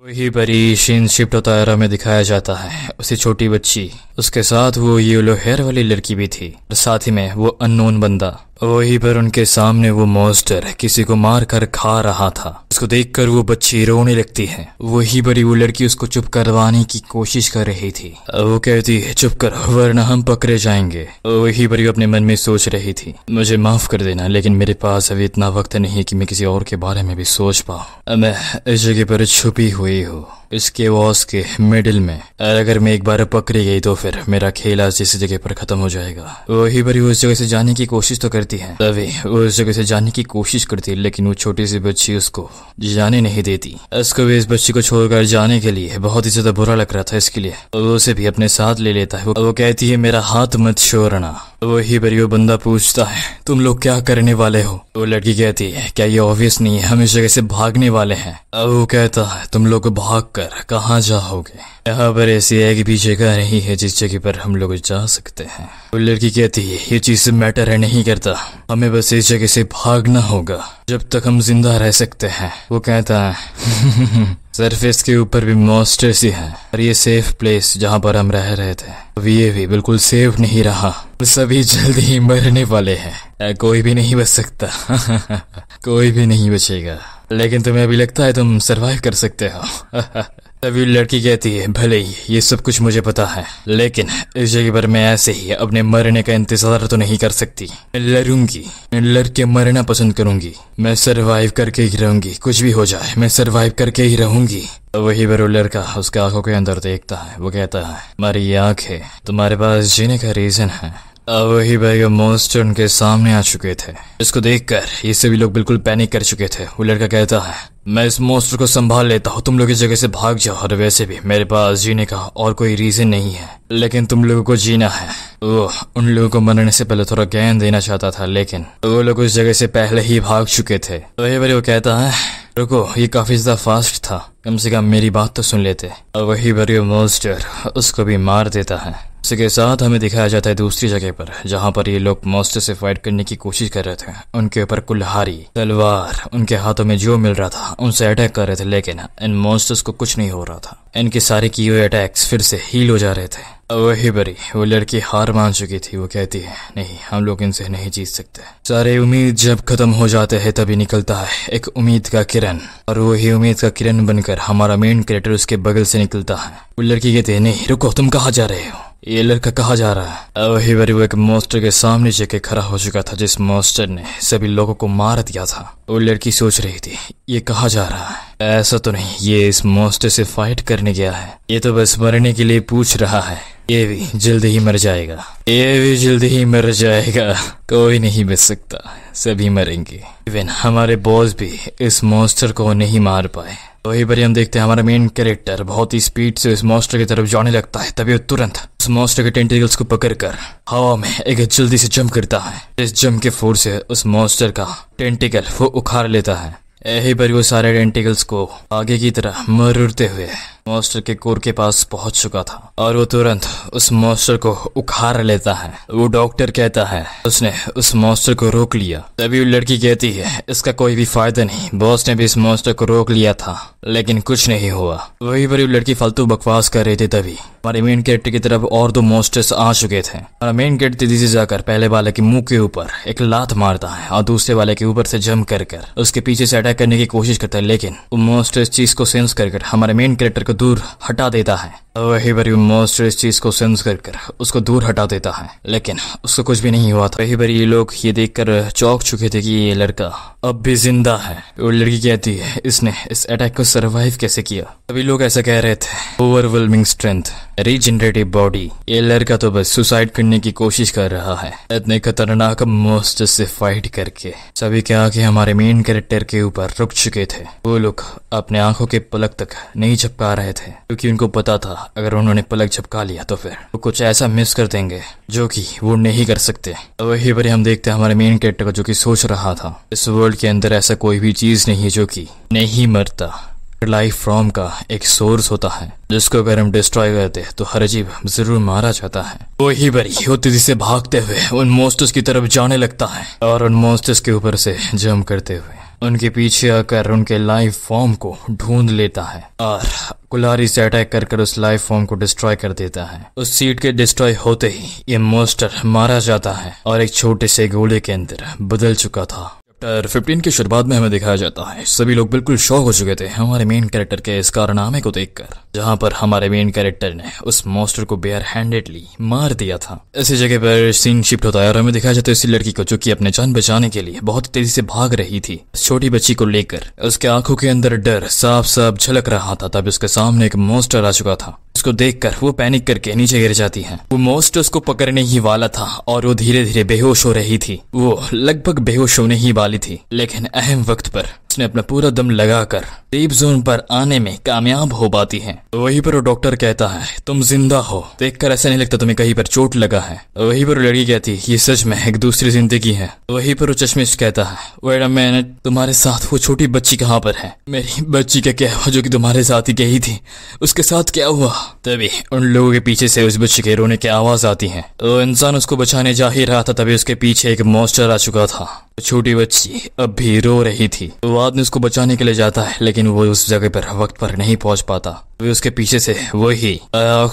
वही बड़ी शीन शिफ्ट होता में दिखाया जाता है उसी छोटी बच्ची उसके साथ वो येलो हेयर वाली लड़की भी थी और साथ ही में वो अननोन बंदा वही पर उनके सामने वो मॉन्स्टर किसी को मार कर खा रहा था उसको देखकर वो बच्ची रोने लगती है वही बड़ी वो लड़की उसको चुप करवाने की कोशिश कर रही थी वो कहती है चुप कर वरना हम पकड़े जाएंगे वही बड़ी अपने मन में सोच रही थी मुझे माफ कर देना लेकिन मेरे पास अभी इतना वक्त नहीं कि मैं किसी और के बारे में भी सोच पाऊँ मैं इस जगह पर छुपी हुई हूँ इसके वॉस के मिडिल में अगर मैं एक बार पकड़ी गई तो फिर मेरा खेल आज इसी जगह पर खत्म हो जाएगा वही बड़ी उस जगह से जाने की कोशिश तो करती है तभी उस जगह से जाने की कोशिश करती है लेकिन वो छोटी सी बच्ची उसको जाने नहीं देती इसको भी इस बच्ची को छोड़कर जाने के लिए बहुत ही ज्यादा बुरा लग रहा था इसके लिए वो उसे भी अपने साथ ले लेता है वो कहती है मेरा हाथ मत छोड़ना वही बरी वो बंदा पूछता है तुम लोग क्या करने वाले हो वो लड़की कहती है क्या ये ऑब्वियस नहीं है हम इस जगह से भागने वाले हैं वो कहता है तुम लोग भाग कर होकर कहाँ जाओगे यहाँ पर ऐसी एक भी जगह नहीं है जिस जगह पर हम लोग जा सकते हैं वो लड़की कहती है ये चीज मैटर है नहीं करता हमें बस इस जगह से भागना होगा जब तक हम जिंदा रह सकते हैं वो कहता है सरफेस के ऊपर भी मॉन्स्टर्स ही हैं और ये सेफ प्लेस जहाँ पर हम रह रहे थे अब ये भी बिल्कुल सेफ नहीं रहा सभी जल्दी ही मरने वाले हैं कोई भी नहीं बच सकता कोई भी नहीं बचेगा लेकिन तुम्हें अभी लगता है तुम सरवाइव कर सकते हो तभी लड़की कहती है भले ही ये सब कुछ मुझे पता है लेकिन इस जगह पर मैं ऐसे ही अपने मरने का इंतजार तो नहीं कर सकती मैं लड़ूंगी मैं लड़के मरना पसंद करूंगी मैं सरवाइव करके ही रहूंगी कुछ भी हो जाए मैं सरवाइव करके ही रहूंगी तो वही पर लड़का उसके आंखों के अंदर देखता है वो कहता है तुम्हारी ये आंख है तुम्हारे पास जीने का रीजन है अब वही भाई मोस्टर उनके सामने आ चुके थे इसको देखकर ये सभी लोग बिल्कुल पैनिक कर चुके थे वो लड़का कहता है मैं इस मोस्टर को संभाल लेता हूँ तुम लोग इस जगह से भाग जाओ और वैसे भी मेरे पास जीने का और कोई रीजन नहीं है लेकिन तुम लोगों को जीना है वो उन लोगों को मरने से पहले थोड़ा ज्ञान देना चाहता था लेकिन वो लोग उस जगह से पहले ही भाग चुके थे वही बारी वो कहता है रुको ये काफी ज्यादा फास्ट था कम से कम मेरी बात तो सुन लेते वही बारी वो मोस्टर उसको भी मार देता है इसी के साथ हमें दिखाया जाता है दूसरी जगह पर जहाँ पर ये लोग मॉन्स्टर से फाइट करने की कोशिश कर रहे थे उनके ऊपर कुल्हारी तलवार उनके हाथों में जो मिल रहा था उनसे अटैक कर रहे थे लेकिन इन मोस्टर्स को कुछ नहीं हो रहा था इनके सारे की हुए अटैक्स फिर से हील हो जा रहे थे वही बड़ी वो लड़की हार मान चुकी थी वो कहती है नहीं हम लोग इनसे नहीं जीत सकते सारे उम्मीद जब खत्म हो जाते हैं तभी निकलता है एक उम्मीद का किरण और वही उम्मीद का किरण बनकर हमारा मेन कैरेक्टर उसके बगल से निकलता है वो लड़की कहती है नहीं रुको तुम कहा जा रहे हो ये लड़का कहा जा रहा है वही बारी वो एक मोस्टर के सामने जाके खड़ा हो चुका था जिस मोस्टर ने सभी लोगों को मार दिया था वो लड़की सोच रही थी ये कहा जा रहा है ऐसा तो नहीं ये इस मोस्टर से फाइट करने गया है ये तो बस मरने के लिए पूछ रहा है ये भी जल्दी ही मर जाएगा ये भी जल्दी ही मर जाएगा कोई नहीं बच सकता सभी मरेंगे इवन हमारे बॉस भी इस मोस्टर को नहीं मार पाए तो वही पर हम देखते हैं हमारा मेन कैरेक्टर बहुत ही स्पीड से उस मॉस्टर की तरफ जाने लगता है तभी तुरंत उस मॉस्टर के टेंटिकल्स को पकड़कर हवा में एक जल्दी से जंप करता है इस जंप के फोर्स से उस मॉस्टर का टेंटिकल वो उखाड़ लेता है यही पर वो सारे टेंटिकल्स को आगे की तरह मरुड़ते हुए मॉस्टर के कोर के पास पहुंच चुका था और वो तुरंत उस मॉस्टर को उखाड़ लेता है वो डॉक्टर कहता है उसने उस मॉस्टर को रोक लिया तभी वो लड़की कहती है इसका कोई भी फायदा नहीं बॉस ने भी इस मॉस्टर को रोक लिया था लेकिन कुछ नहीं हुआ वही पर लड़की फालतू बकवास कर रही थी तभी हमारे मेन गेट की तरफ और दो मोस्टर्स आ चुके थे हमारा मेन गेट तेजी से जाकर पहले वाले के मुंह के ऊपर एक लात मारता है और दूसरे वाले के ऊपर से जम कर कर उसके पीछे से अटैक करने की कोशिश करता है लेकिन वो मॉन्स्टर इस चीज को सेंस कर कर हमारे मेन कैरेक्टर को दूर हटा देता है वही बरी मोस्टर इस चीज को सेंस कर कर उसको दूर हटा देता है लेकिन उसको कुछ भी नहीं हुआ था वही बरी लोग ये देखकर चौक चुके थे कि ये लड़का अब भी जिंदा है वो लड़की कहती है इसने इस अटैक को सरवाइव कैसे किया सभी लोग ऐसा कह रहे थे ओवरवेलमिंग स्ट्रेंथ रीजनरेटिव बॉडी ये लड़का तो बस सुसाइड करने की कोशिश कर रहा है इतने खतरनाक मोस्ट से फाइट करके सभी के आंखें हमारे मेन कैरेक्टर के ऊपर रुक चुके थे वो लोग अपने आंखों के पलक तक नहीं झपका रहे थे क्योंकि उनको पता था अगर उन्होंने पलक झपका लिया तो फिर वो कुछ ऐसा मिस कर देंगे जो की वो नहीं कर सकते वही पर हम देखते हमारे मेन कैरेक्टर को जो की सोच रहा था इस वर्ल्ड के अंदर ऐसा कोई भी चीज नहीं है जो की नहीं मरता लाइफ फॉर्म का एक सोर्स होता है जिसको अगर हम डिस्ट्रॉय करते तो हर जीव जरूर मारा जाता है वो ही वो तेजी से भागते हुए उन मोस्टर्स की तरफ जाने लगता है और उन मोस्टर्स के ऊपर से जम करते हुए उनके पीछे आकर उनके लाइफ फॉर्म को ढूंढ लेता है और कुलारी से अटैक कर कर उस लाइफ फॉर्म को डिस्ट्रॉय कर देता है उस सीट के डिस्ट्रॉय होते ही ये मोस्टर मारा जाता है और एक छोटे से गोले के अंदर बदल चुका था चैप्टर 15 की शुरुआत में हमें दिखाया जाता है सभी लोग बिल्कुल शौक हो चुके थे हमारे मेन कैरेक्टर के इस कारनामे को देखकर जहां पर हमारे मेन कैरेक्टर ने उस मोस्टर को बेयर हैंडेडली मार दिया था ऐसी जगह पर सीन शिफ्ट होता है और हमें दिखाया जाता है इसी लड़की को जो की अपने जान बचाने के लिए बहुत तेजी से भाग रही थी छोटी बच्ची को लेकर उसके आंखों के अंदर डर साफ साफ झलक रहा था तब उसके सामने एक मोस्टर आ चुका था उसको देखकर वो पैनिक करके नीचे गिर जाती है वो मोस्ट उसको पकड़ने ही वाला था और वो धीरे धीरे बेहोश हो रही थी वो लगभग बेहोश होने ही वाली थी लेकिन अहम वक्त पर उसने अपना पूरा दम लगाकर डीप जोन पर आने में कामयाब हो पाती है वहीं पर वो डॉक्टर कहता है तुम जिंदा हो देखकर ऐसा नहीं लगता तुम्हें कहीं पर चोट लगा है वहीं पर लड़की कहती ये सच में एक दूसरी जिंदगी है वहीं पर वो चश्मिश कहता है मैंने तुम्हारे साथ वो छोटी बच्ची कहाँ पर है मेरी बच्ची का क्या हुआ जो की तुम्हारे साथ ही गई थी उसके साथ क्या हुआ तभी उन लोगों के पीछे से उस बच्चे के रोने की आवाज आती है इंसान उसको बचाने जा ही रहा था तभी उसके पीछे एक मॉस्टर आ चुका था छोटी बच्ची अब भी रो रही थी वो आदमी उसको बचाने के लिए जाता है लेकिन वो उस जगह पर वक्त पर नहीं पहुंच पाता अभी उसके पीछे से वही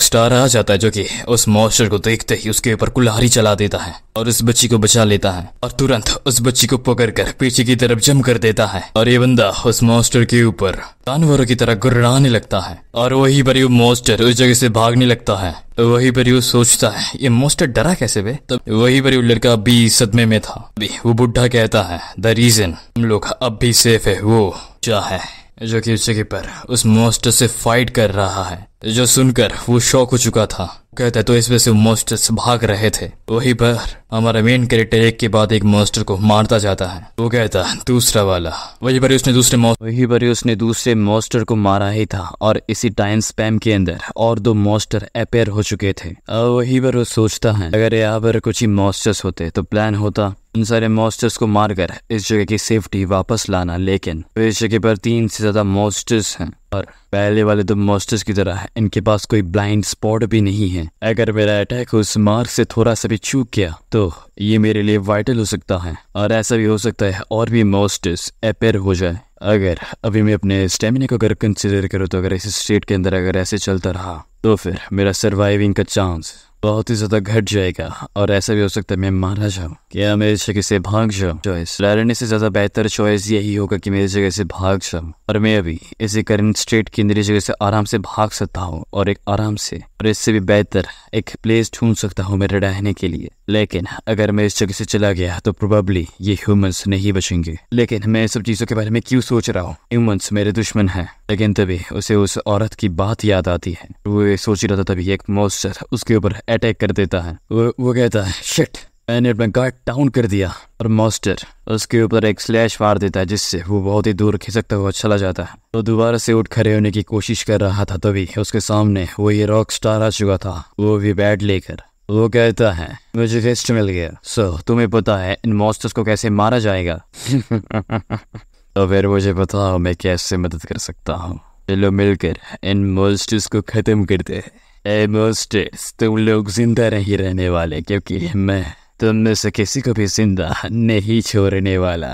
स्टार आ जाता है जो कि उस मॉस्टर को देखते ही उसके ऊपर कुल्हारी चला देता है और उस बच्ची को बचा लेता है और तुरंत उस बच्ची को पकड़ कर पीछे की तरफ जम कर देता है और ये बंदा उस मॉस्टर के ऊपर जानवरों की तरह गुर्राने लगता है और वही पर मोस्टर उस जगह से भागने लगता है वही पर सोचता है ये मोस्टर डरा कैसे वे तब तो वही पर लड़का भी सदमे में था अभी वो बुढ़ा कहता है द रीजन हम लोग अब भी सेफ है वो चाहे है जो कि उस जगह पर उस मोस्टर से फाइट कर रहा है जो सुनकर वो शौक हो चुका था कहता तो इसमें से मोस्टर्स भाग रहे थे वही पर हमारा मेन कैरेक्टर एक के बाद एक मोस्टर को मारता जाता है वो कहता दूसरा वाला वही पर उसने दूसरे वही पर उसने दूसरे मोस्टर को मारा ही था और इसी टाइम स्पैम के अंदर और दो मोस्टर अपेयर हो चुके थे वही पर वो सोचता है अगर यहाँ पर कुछ ही मोस्टर्स होते तो प्लान होता उन सारे मोस्टर्स को मारकर इस जगह की सेफ्टी वापस लाना लेकिन इस जगह पर तीन से ज्यादा मोस्टर्स हैं और पहले वाले तो मोस्टर्स की तरह है इनके पास कोई ब्लाइंड स्पॉट भी नहीं है अगर मेरा अटैक उस मार्ग से थोड़ा सा भी चूक गया तो ये मेरे लिए वाइटल हो सकता है और ऐसा भी हो सकता है और भी मोस्टर्स अपेयर हो जाए अगर अभी मैं अपने स्टेमिना को अगर कंसिडर करूँ तो अगर इस स्टेट के अंदर अगर ऐसे चलता रहा तो फिर मेरा सर्वाइविंग का चांस बहुत ही ज्यादा घट जाएगा और ऐसा भी हो सकता है मैं मारा जाऊँ क्या मैं जगह से भाग जाऊँ चॉइस लड़ने से ज्यादा बेहतर चॉइस यही होगा कि मेरी जगह से भाग जाऊँ और मैं अभी इसी करंट स्टेट की मेरी जगह से आराम से भाग सकता हूँ और एक आराम से और इससे भी बेहतर एक प्लेस ढूंढ सकता हूँ मेरे रहने के लिए लेकिन अगर मैं इस जगह से चला गया तो प्रोबेबली ये ह्यूमंस नहीं बचेंगे लेकिन मैं सब चीज़ों के बारे में क्यों सोच रहा हूँ ह्यूमंस मेरे दुश्मन हैं लेकिन तभी उसे उस औरत की बात याद आती है वो सोच रहा था तभी एक मॉस्टर उसके ऊपर अटैक कर देता है वो वो कहता है शिट मैंने अपना गार्ड डाउन कर दिया और मॉस्टर उसके ऊपर एक स्लैश मार देता है जिससे वो बहुत ही दूर खिसकता हुआ चला जाता है तो दोबारा से उठ खड़े होने की कोशिश कर रहा था तभी उसके सामने वो ये रॉक स्टार आ चुका था वो भी बैट लेकर वो कहता है मुझे रेस्ट मिल गया सो तुम्हें पता है इन मॉस्टर्स को कैसे मारा जाएगा तो फिर मुझे बताओ मैं कैसे मदद कर सकता हूँ चलो मिलकर इन मॉस्टर्स को खत्म करते हैं एमोस्टिस तुम लोग जिंदा नहीं रहने वाले क्योंकि मैं तुम में से किसी को भी जिंदा नहीं छोड़ने वाला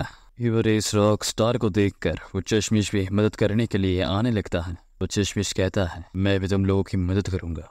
इस रॉक स्टार को देखकर वो चश्मिश भी मदद करने के लिए आने लगता है वो चश्मिश कहता है मैं भी तुम लोगों की मदद करूंगा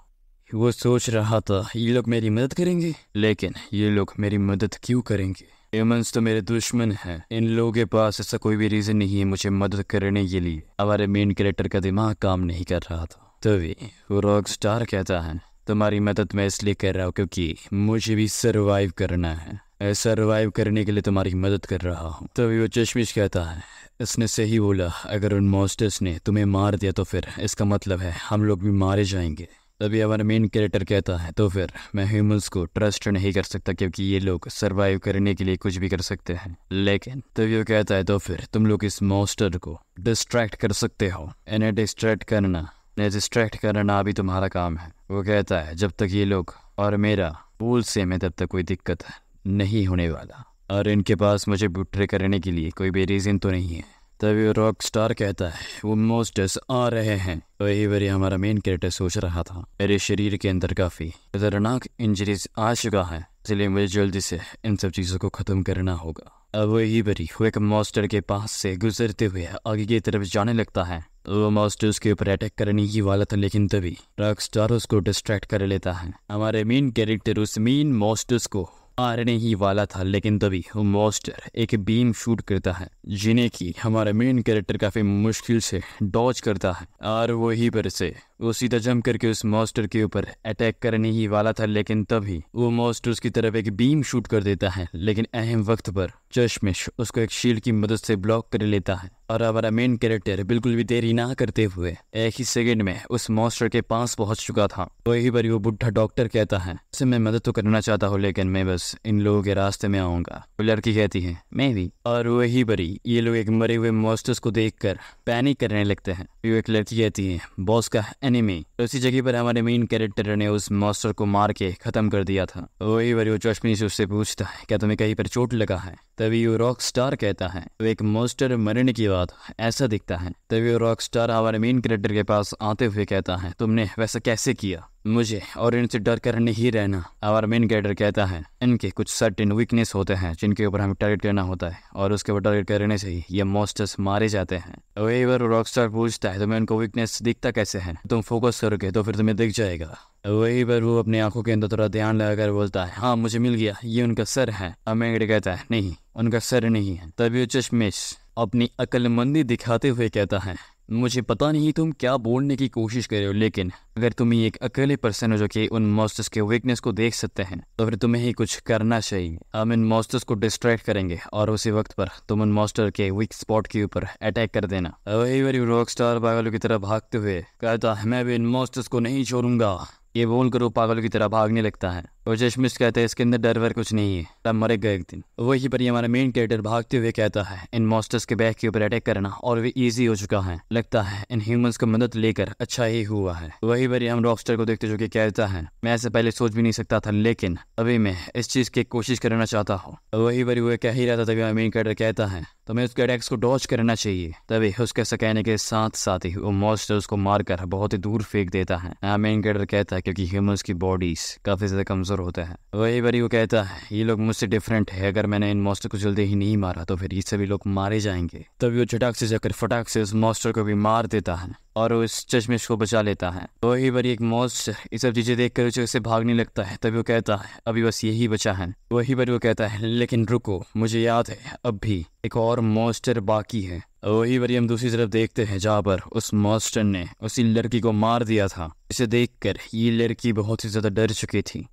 वो सोच रहा था ये लोग मेरी मदद करेंगे लेकिन ये लोग मेरी मदद क्यों करेंगे ह्यूमंस तो मेरे दुश्मन हैं इन लोगों के पास ऐसा कोई भी रीज़न नहीं है मुझे मदद करने के लिए हमारे मेन कैरेक्टर का दिमाग काम नहीं कर रहा था तभी तो वो रॉक स्टार कहता है तुम्हारी मदद मैं इसलिए कर रहा हूँ क्योंकि मुझे भी सरवाइव करना है सरवाइव करने के लिए तुम्हारी मदद कर रहा हूँ तभी तो वो चश्मिश कहता है इसने सही बोला अगर उन मॉस्टर्स ने तुम्हें मार दिया तो फिर इसका मतलब है हम लोग भी मारे जाएंगे तभी हमारा मेन कैरेक्टर कहता है तो फिर मैं ह्यूमंस को ट्रस्ट नहीं कर सकता क्योंकि ये लोग सरवाइव करने के लिए कुछ भी कर सकते हैं लेकिन तभी वो कहता है तो फिर तुम लोग इस मॉस्टर को डिस्ट्रैक्ट कर सकते हो इन्हें डिस्ट्रैक्ट करना ने डिस्ट्रैक्ट करना अभी तुम्हारा काम है वो कहता है जब तक ये लोग और मेरा पूल से मैं तब तक कोई दिक्कत नहीं होने वाला और इनके पास मुझे बुटरे करने के लिए कोई भी रीज़न तो नहीं है तभी रॉक स्टार कहता है वो मोस्टर्स आ रहे हैं वही तो वरी हमारा मेन कैरेक्टर सोच रहा था मेरे शरीर के अंदर काफ़ी खतरनाक इंजरीज आ चुका है इसलिए मुझे जल्दी से इन सब चीज़ों को ख़त्म करना होगा अब वही बरी वो एक मॉस्टर के पास से गुजरते हुए आगे की तरफ जाने लगता है मास्टर उसके ऊपर अटैक करने की वाला था लेकिन तभी रॉक स्टार उसको डिस्ट्रैक्ट कर लेता है हमारे मेन कैरेक्टर उस मेन मोस्टर्स को मारने ही वाला था लेकिन तभी वो मॉस्टर एक बीम शूट करता है जिन्हें की हमारा मेन कैरेक्टर काफी मुश्किल से डॉच करता है और वही पर से वो सीधा जम करके उस मॉस्टर के ऊपर अटैक करने ही वाला था लेकिन तभी वो मॉस्टर उसकी तरफ एक बीम शूट कर देता है लेकिन अहम वक्त पर चश्मिश उसको एक शील्ड की मदद से ब्लॉक कर लेता है और हमारा मेन कैरेक्टर बिल्कुल भी देरी ना करते हुए एक ही सेकेंड में उस मॉस्टर के पास पहुंच चुका था वही बार वो बुढ़ा डॉक्टर कहता है उसे मैं मदद तो करना चाहता हूँ लेकिन मैं बस इन लोगों के रास्ते में आऊंगा वो लड़की कहती है मैं भी और वही बारी ये लोग एक मरे हुए मॉस्टर्स को देख कर पैनिक करने लगते हैं एक लड़की कहती है बॉस का एनिमी उसी जगह पर हमारे मेन कैरेक्टर ने उस मॉस्टर को मार के खत्म कर दिया था वही वरी वो चश्मी से उससे पूछता है क्या तुम्हें कहीं पर चोट लगा है तभी वो रॉक स्टार कहता है तो एक मोस्टर मरने की बात ऐसा दिखता है तभी वो रॉक स्टार हमारे मेन करेक्टर के पास आते हुए कहता है तुमने वैसा कैसे किया मुझे और इनसे डर कर नहीं रहना आवर मेन कैडर कहता है इनके कुछ सर्टेन वीकनेस होते हैं जिनके ऊपर हमें टारगेट करना होता है और उसके ऊपर टारगेट करने से ही ये मोस्टर्स मारे जाते हैं वही बार रॉकस्टार पूछता है तुम्हें उनको वीकनेस दिखता कैसे है तुम फोकस करोगे तो फिर तुम्हें दिख जाएगा वही पर वो अपनी आंखों के अंदर थोड़ा ध्यान लगाकर बोलता है हाँ मुझे मिल गया ये उनका सर है अमेगड कहता है नहीं उनका सर नहीं है तभी वो चश्मेश अपनी अकलमंदी दिखाते हुए कहता है मुझे पता नहीं तुम क्या बोलने की कोशिश कर रहे हो लेकिन अगर तुम एक अकेले पर्सन हो जो कि उन मोस्टस के वीकनेस को देख सकते हैं तो फिर तुम्हें ही कुछ करना चाहिए हम इन मोस्टस को डिस्ट्रैक्ट करेंगे और उसी वक्त पर तुम उन मोस्टर के वीक स्पॉट के ऊपर अटैक कर देना वही वरी रॉक स्टार पागलों की तरह भागते हुए कहता है मैं भी इन मोस्टस को नहीं छोड़ूंगा ये बोलकर वो पागल की तरह भागने लगता है और जशमिश कहते हैं इसके अंदर डर वर कुछ नहीं है तब मरे गए एक दिन वही पर ही हमारा मेन कैरेक्टर भागते हुए कहता है इन मॉस्टर्स के बैक के ऊपर अटैक करना और वे इजी हो चुका है लगता है इन ह्यूमंस को मदद लेकर अच्छा ही हुआ है वही पर हम रॉकस्टर को देखते जो कि कहता है मैं ऐसे पहले सोच भी नहीं सकता था लेकिन अभी मैं इस चीज की कोशिश करना चाहता हूँ वही पर वह कह ही रहता था तभी हमारा मेन कैरेक्टर कहता है तो मैं उसके अटैक्स को डॉच करना चाहिए तभी उसके कहने के साथ साथ ही वो मॉस्टर उसको मारकर बहुत ही दूर फेंक देता है मेन हाँ, कैरेक्टर कहता है क्योंकि ह्यूमंस की बॉडीज काफी ज्यादा कमजोर कमज़ोर होते हैं वही बारी वो कहता है ये लोग मुझसे डिफरेंट है अगर मैंने इन मॉस्टर को जल्दी ही नहीं मारा तो फिर ये सभी लोग मारे जाएंगे तभी वो चटाक से जाकर फटाक से उस मॉस्टर को भी मार देता है और वो इस चश्मेश को बचा लेता है वही बारी एक मॉस्टर ये सब चीज़ें देख कर उसे भागने लगता है तभी वो कहता है अभी बस यही बचा है वही बारी वो कहता है लेकिन रुको मुझे याद है अब भी एक और मॉस्टर बाकी है वही बारी हम दूसरी तरफ देखते हैं जहाँ पर उस मॉस्टर ने उसी लड़की को मार दिया था इसे देखकर ये लड़की बहुत ही ज़्यादा डर चुकी थी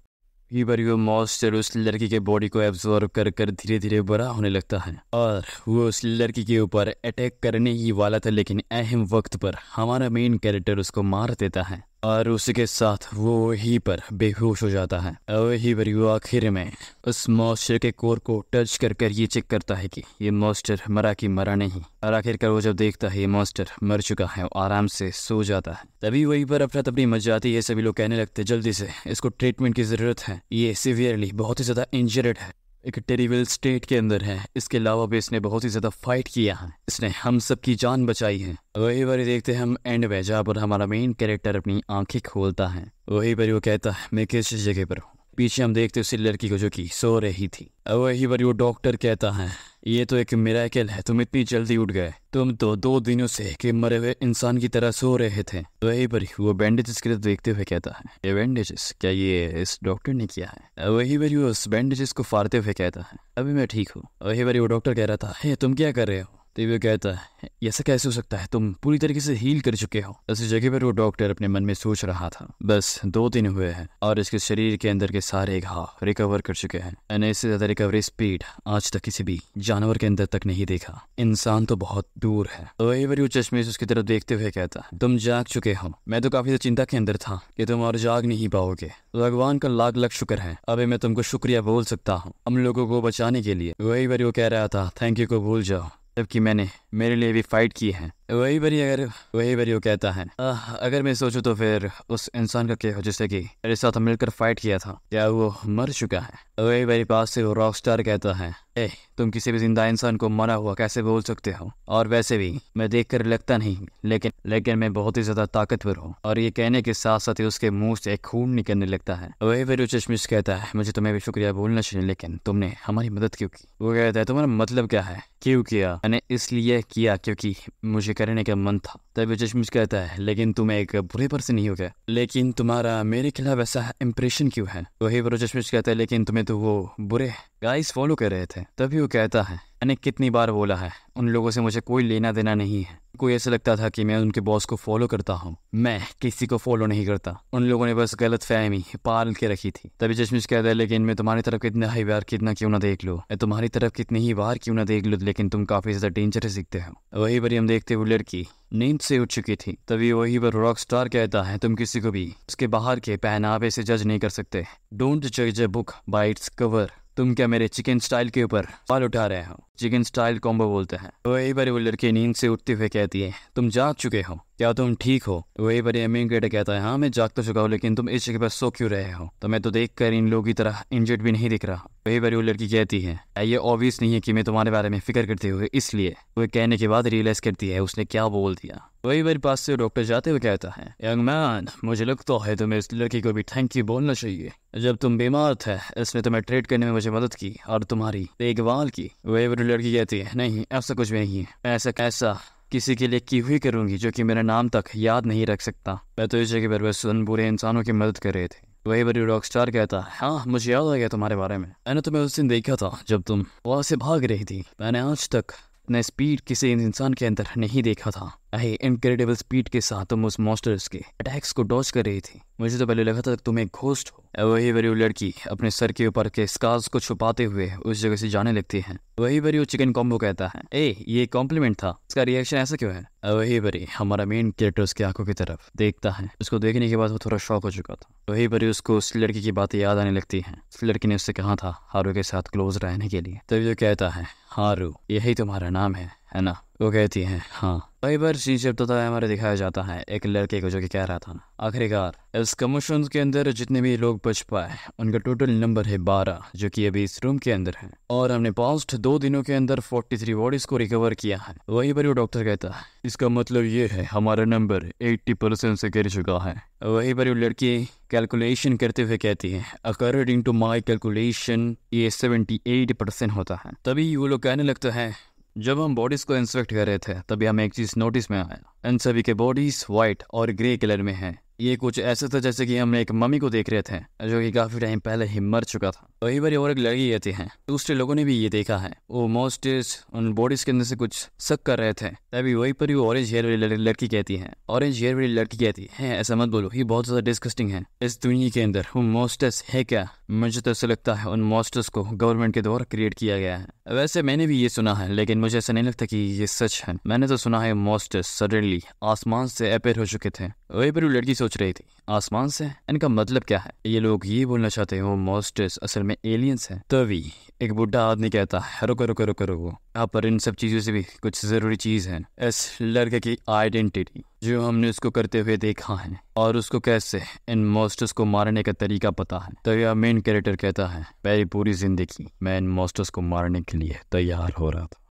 कीपर को मॉस्टर उस लड़की के बॉडी को एब्जॉर्व कर कर धीरे धीरे बड़ा होने लगता है और वो उस लड़की के ऊपर अटैक करने ही वाला था लेकिन अहम वक्त पर हमारा मेन कैरेक्टर उसको मार देता है और उसी के साथ वो वही पर बेहोश हो जाता है वही पर वो आखिर में उस मॉस्टर के कोर को टच कर कर ये चेक करता है कि ये मॉस्टर मरा कि मरा नहीं और आखिरकार वो जब देखता है ये मॉस्टर मर चुका है और आराम से सो जाता है तभी वही पर अफरा तफरी मच जाती है सभी लोग कहने लगते जल्दी से इसको ट्रीटमेंट की जरूरत है ये सिवियरली बहुत ही ज्यादा इंजरेड है एक टेरिबल स्टेट के अंदर है इसके अलावा भी इसने बहुत ही ज़्यादा फाइट किया है इसने हम सब की जान बचाई है वही बार देखते हैं हम एंड में जहाँ पर हमारा मेन कैरेक्टर अपनी आंखें खोलता है वही बार वो कहता है मैं किस जगह पर हूँ पीछे हम देखते उसी लड़की को जो की सो रही थी वही बार वो डॉक्टर कहता है ये तो एक मिराकल है तुम इतनी जल्दी उठ गए तुम तो दो दिनों से के मरे हुए इंसान की तरह सो रहे थे यही तो पर वो बैंडेजेस की तरफ देखते हुए कहता है ये बैंडेजेस क्या ये इस डॉक्टर ने किया है वही बार वो उस बैंडेजेस को फाड़ते हुए कहता है अभी मैं ठीक हूँ वही बार वो डॉक्टर कह रहा था हे तुम क्या कर रहे हो दिव्या कहता है ऐसा कैसे हो सकता है तुम पूरी तरीके से हील कर चुके हो ऐसी जगह पर वो डॉक्टर अपने मन में सोच रहा था बस दो दिन हुए हैं और इसके शरीर के अंदर के सारे घाव रिकवर कर चुके हैं मैंने इससे ज्यादा रिकवरी स्पीड आज तक किसी भी जानवर के अंदर तक नहीं देखा इंसान तो बहुत दूर है वही बार वो चश्मे से उसकी तरफ देखते हुए कहता तुम जाग चुके हो मैं तो काफी चिंता के अंदर था कि तुम और जाग नहीं पाओगे भगवान का लाख लाख शुक्र है अभी मैं तुमको शुक्रिया बोल सकता हूँ हम लोगों को बचाने के लिए वही बार वो कह रहा था थैंक यू को भूल जाओ जबकि मैंने मेरे लिए भी फाइट की है वही बरी अगर वही बरी वो कहता है आ, अगर मैं सोचू तो फिर उस इंसान का क्या हो जिससे कि मेरे साथ मिलकर फाइट किया था क्या वो मर चुका है वही बरी पास से वो रॉक स्टार कहता है ए तुम किसी भी जिंदा इंसान को मरा हुआ कैसे बोल सकते हो और वैसे भी मैं देख कर लगता नहीं लेकिन लेकिन मैं बहुत ही ज्यादा ताकतवर हूँ और ये कहने के साथ साथ ही उसके मुंह से खून निकलने लगता है वही बरी चश्मिश कहता है मुझे तुम्हें भी शुक्रिया बोलना चाहिए लेकिन तुमने हमारी मदद क्यों की वो कहता है तुम्हारा मतलब क्या है क्यों किया मैंने इसलिए किया क्योंकि मुझे करने का मन था तभी चश्मिश कहता है लेकिन तुम एक बुरे पर्सन नहीं हो गया लेकिन तुम्हारा मेरे खिलाफ ऐसा इम्प्रेशन क्यों है वही पर चश्मिश कहता है लेकिन तुम्हें तो वो बुरे गाइस फॉलो कर रहे थे तभी वो कहता है मैंने कितनी बार बोला है उन लोगों से मुझे कोई लेना देना नहीं है कोई ऐसा लगता था कि मैं उनके बॉस को फॉलो करता हूँ मैं किसी को फॉलो नहीं करता उन लोगों ने बस गलत फहमी पाल के रखी थी तभी जशमिश कहता है लेकिन मैं तुम्हारी तरफ कितना ही बार कितना क्यों ना देख लो मैं तुम्हारी तरफ कितनी ही बार क्यों ना देख लो लेकिन तुम काफी ज्यादा डेंजर दिखते हो वही पर हम देखते हुए लड़की नींद से उठ चुकी थी तभी वही पर रॉक स्टार कहता है तुम किसी को भी उसके बाहर के पहनावे से जज नहीं कर सकते डोंट जज ए बुक बाइट्स कवर तुम क्या मेरे चिकन स्टाइल के ऊपर सवाल उठा रहे हो चिकन स्टाइल कॉम्बो बोलते हैं तो यही बार वो लड़की नींद से उठते हुए कहती है तुम जा चुके हो क्या तुम ठीक हो वही पर अमीन गेटा कहता है हाँ मैं जाग तो चुका हूँ लेकिन तुम इस जगह पर सो क्यों रहे हो तो मैं तो देख कर इन लोगों की तरह इंजर्ड भी नहीं दिख रहा वही पर वो लड़की कहती है ये ऑब्वियस नहीं है कि मैं तुम्हारे बारे में फिक्र करते हुए इसलिए वो कहने के बाद रियलाइज करती है उसने क्या बोल दिया वही मेरे पास से डॉक्टर जाते हुए कहता है यंग मैन मुझे लगता है तुम्हें इस लड़की को भी थैंक यू बोलना चाहिए जब तुम बीमार थे इसने तुम्हें ट्रीट करने में मुझे मदद की और तुम्हारी देखभाल की वही लड़की कहती है नहीं ऐसा कुछ भी नहीं है ऐसा कैसा किसी के लिए की हुई करूंगी जो कि मेरा नाम तक याद नहीं रख सकता मैं तो इस जगह पर बस उन बुरे इंसानों की मदद कर रहे थे वही बड़ी रॉक स्टार कहता हाँ मुझे याद आ गया तुम्हारे बारे में मैंने तुम्हें उस दिन देखा था जब तुम वहाँ से भाग रही थी मैंने आज तक अपने स्पीड किसी इंसान के अंदर नहीं देखा था आई इनक्रेडिबल स्पीड के साथ तुम उस मॉस्टर्स के अटैक्स को डॉच कर रही थी मुझे तो पहले लगा था तुम एक घोस्ट हो वही बड़ी वो लड़की अपने सर के ऊपर के स्कार्स को छुपाते हुए उस जगह से जाने लगती है वही बरी वो चिकन कॉम्बो कहता है ए ये कॉम्प्लीमेंट था इसका रिएक्शन ऐसा क्यों है वही बड़ी हमारा मेन कैरेक्टर उसकी आंखों की तरफ देखता है उसको देखने के बाद वो थोड़ा शौक हो चुका था वही बड़ी उसको उस लड़की की बातें याद आने लगती है उस लड़की ने उससे कहा था हारू के साथ क्लोज रहने के लिए तभी वो कहता है हारू यही तुम्हारा नाम है है ना वो कहती है हाँ कई बार चीज तो हमारे दिखाया जाता है एक लड़के को जो कि कह रहा था ना आखिरकार इस कमीशन के अंदर जितने भी लोग बच पाए उनका टोटल नंबर है बारह जो कि अभी इस रूम के अंदर है और हमने पास्ट दो दिनों के अंदर फोर्टी थ्री बॉडीज को रिकवर किया है वही पर वो डॉक्टर कहता है इसका मतलब ये है हमारा नंबर एट्टी परसेंट से गिर चुका है वही पर वो लड़की कैलकुलेशन करते हुए कहती है अकॉर्डिंग टू माई कैलकुलेशन ये सेवेंटी एट परसेंट होता है तभी वो लोग कहने लगता है जब हम बॉडीज़ को इंस्पेक्ट कर रहे थे तभी हमें एक चीज़ नोटिस में आया इन सभी के बॉडीज़ व्हाइट और ग्रे कलर में हैं ये कुछ ऐसे था जैसे कि हमने एक मम्मी को देख रहे थे जो कि काफ़ी टाइम पहले ही मर चुका था वही बार और एक लड़की रहती है दूसरे लोगों ने भी ये देखा है वो मोस्ट उन बॉडीज़ के अंदर से कुछ शक कर रहे थे तभी वही पर वो ऑरेंज हेयर वाली लड़की कहती है ऑरेंज हेयर वाली लड़की कहती है ऐसा मत बोलो ये बहुत ज़्यादा डिस्कस्टिंग है इस दुनिया के अंदर वो मोस्टस है क्या मुझे तो ऐसा लगता है उन मोस्टर्स को गवर्नमेंट के द्वारा क्रिएट किया गया है वैसे मैंने भी ये सुना है लेकिन मुझे ऐसा नहीं लगता कि ये सच है मैंने तो सुना है मोस्टर्स सडनली आसमान से अपेयर हो चुके थे वही पर वो लड़की सोच रही थी आसमान से इनका मतलब क्या है ये लोग ये बोलना चाहते हो मॉस्टर्स असल में एलियंस हैं तभी एक बुढ़ा आदमी कहता है रुको रुको रुको रुको यहाँ पर इन सब चीज़ों से भी कुछ ज़रूरी चीज़ है इस लड़के की आइडेंटिटी जो हमने उसको करते हुए देखा है और उसको कैसे इन मॉस्टर्स को मारने का तरीका पता है तो यह मेन कैरेक्टर कहता है मेरी पूरी जिंदगी मैं इन मॉस्टर्स को मारने के लिए तैयार हो रहा था